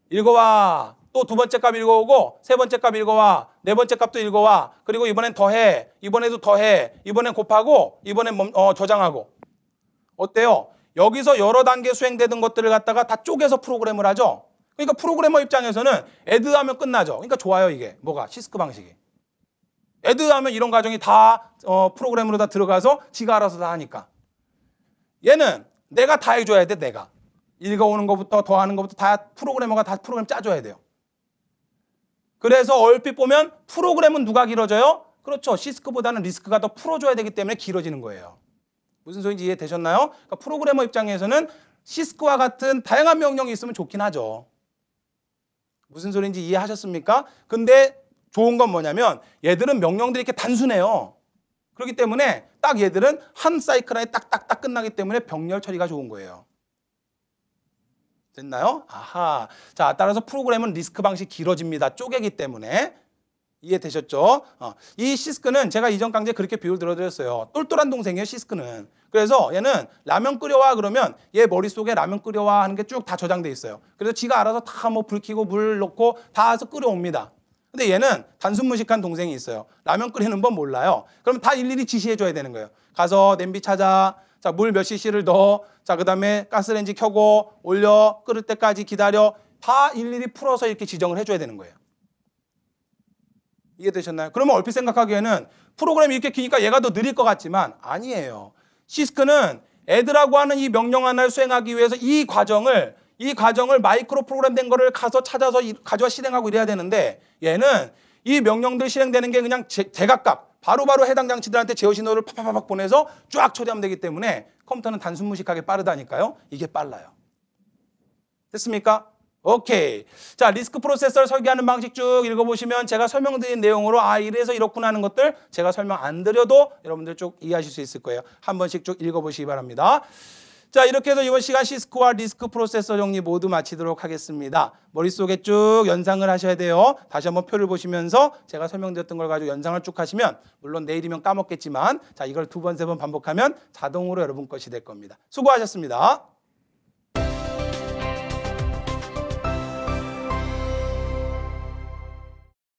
읽어와. 또두 번째 값 읽어오고 세 번째 값 읽어와 네 번째 값도 읽어와 그리고 이번엔 더해 이번에도 더해 이번엔 곱하고 이번엔 멈, 어, 저장하고 어때요? 여기서 여러 단계 수행되던 것들을 갖다가 다 쪼개서 프로그램을 하죠. 그러니까 프로그래머 입장에서는 애드하면 끝나죠. 그러니까 좋아요 이게 뭐가 시스크 방식이. 애드하면 이런 과정이 다 어, 프로그램으로 다 들어가서 지가 알아서 다 하니까. 얘는 내가 다 해줘야 돼 내가. 읽어오는 것부터 더하는 것부터 다 프로그래머가 다 프로그램 짜줘야 돼요. 그래서 얼핏 보면 프로그램은 누가 길어져요? 그렇죠. 시스크보다는 리스크가 더 풀어줘야 되기 때문에 길어지는 거예요. 무슨 소리인지 이해되셨나요? 그러니까 프로그래머 입장에서는 시스크와 같은 다양한 명령이 있으면 좋긴 하죠. 무슨 소리인지 이해하셨습니까? 근데 좋은 건 뭐냐면 얘들은 명령들이 이렇게 단순해요. 그렇기 때문에 딱 얘들은 한 사이클 안에 딱딱딱 끝나기 때문에 병렬 처리가 좋은 거예요. 됐나요? 아하. 자, 따라서 프로그램은 리스크 방식 길어집니다. 쪼개기 때문에. 이해되셨죠? 어. 이 시스크는 제가 이전 강제에 그렇게 비유를 들어드렸어요. 똘똘한 동생이에요, 시스크는. 그래서 얘는 라면 끓여와 그러면 얘 머릿속에 라면 끓여와 하는 게 쭉 다 저장돼 있어요. 그래서 지가 알아서 다 뭐 불 켜고 물 넣고 다 해서 끓여옵니다. 근데 얘는 단순 무식한 동생이 있어요. 라면 끓이는 법 몰라요. 그럼 다 일일이 지시해줘야 되는 거예요. 가서 냄비 찾아, 자, 물 몇 cc를 넣어. 자, 그다음에 가스레인지 켜고 올려 끓을 때까지 기다려. 다 일일이 풀어서 이렇게 지정을 해 줘야 되는 거예요. 이해되셨나요? 그러면 얼핏 생각하기에는 프로그램이 이렇게 기니까 얘가 더 느릴 것 같지만 아니에요. 시스크는 애드라고 하는 이 명령 하나를 수행하기 위해서 이 과정을 이 과정을 마이크로 프로그램된 거를 가서 찾아서 가져와 실행하고 이래야 되는데 얘는 이 명령들 실행되는 게 그냥 제, 제각각 바로바로 바로 해당 장치들한테 제어 신호를 팍팍팍 보내서 쫙 처리하면 되기 때문에 컴퓨터는 단순 무식하게 빠르다니까요. 이게 빨라요. 됐습니까? 오케이. 자, 리스크 프로세서를 설계하는 방식 쭉 읽어보시면 제가 설명드린 내용으로 아, 이래서 이렇구나 하는 것들 제가 설명 안 드려도 여러분들 쭉 이해하실 수 있을 거예요. 한 번씩 쭉 읽어보시기 바랍니다. 자, 이렇게 해서 이번 시간 시스코와 리스크 프로세서 정리 모두 마치도록 하겠습니다. 머릿속에 쭉 연상을 하셔야 돼요. 다시 한번 표를 보시면서 제가 설명드렸던 걸 가지고 연상을 쭉 하시면 물론 내일이면 까먹겠지만 자, 이걸 두 번, 세 번 반복하면 자동으로 여러분 것이 될 겁니다. 수고하셨습니다.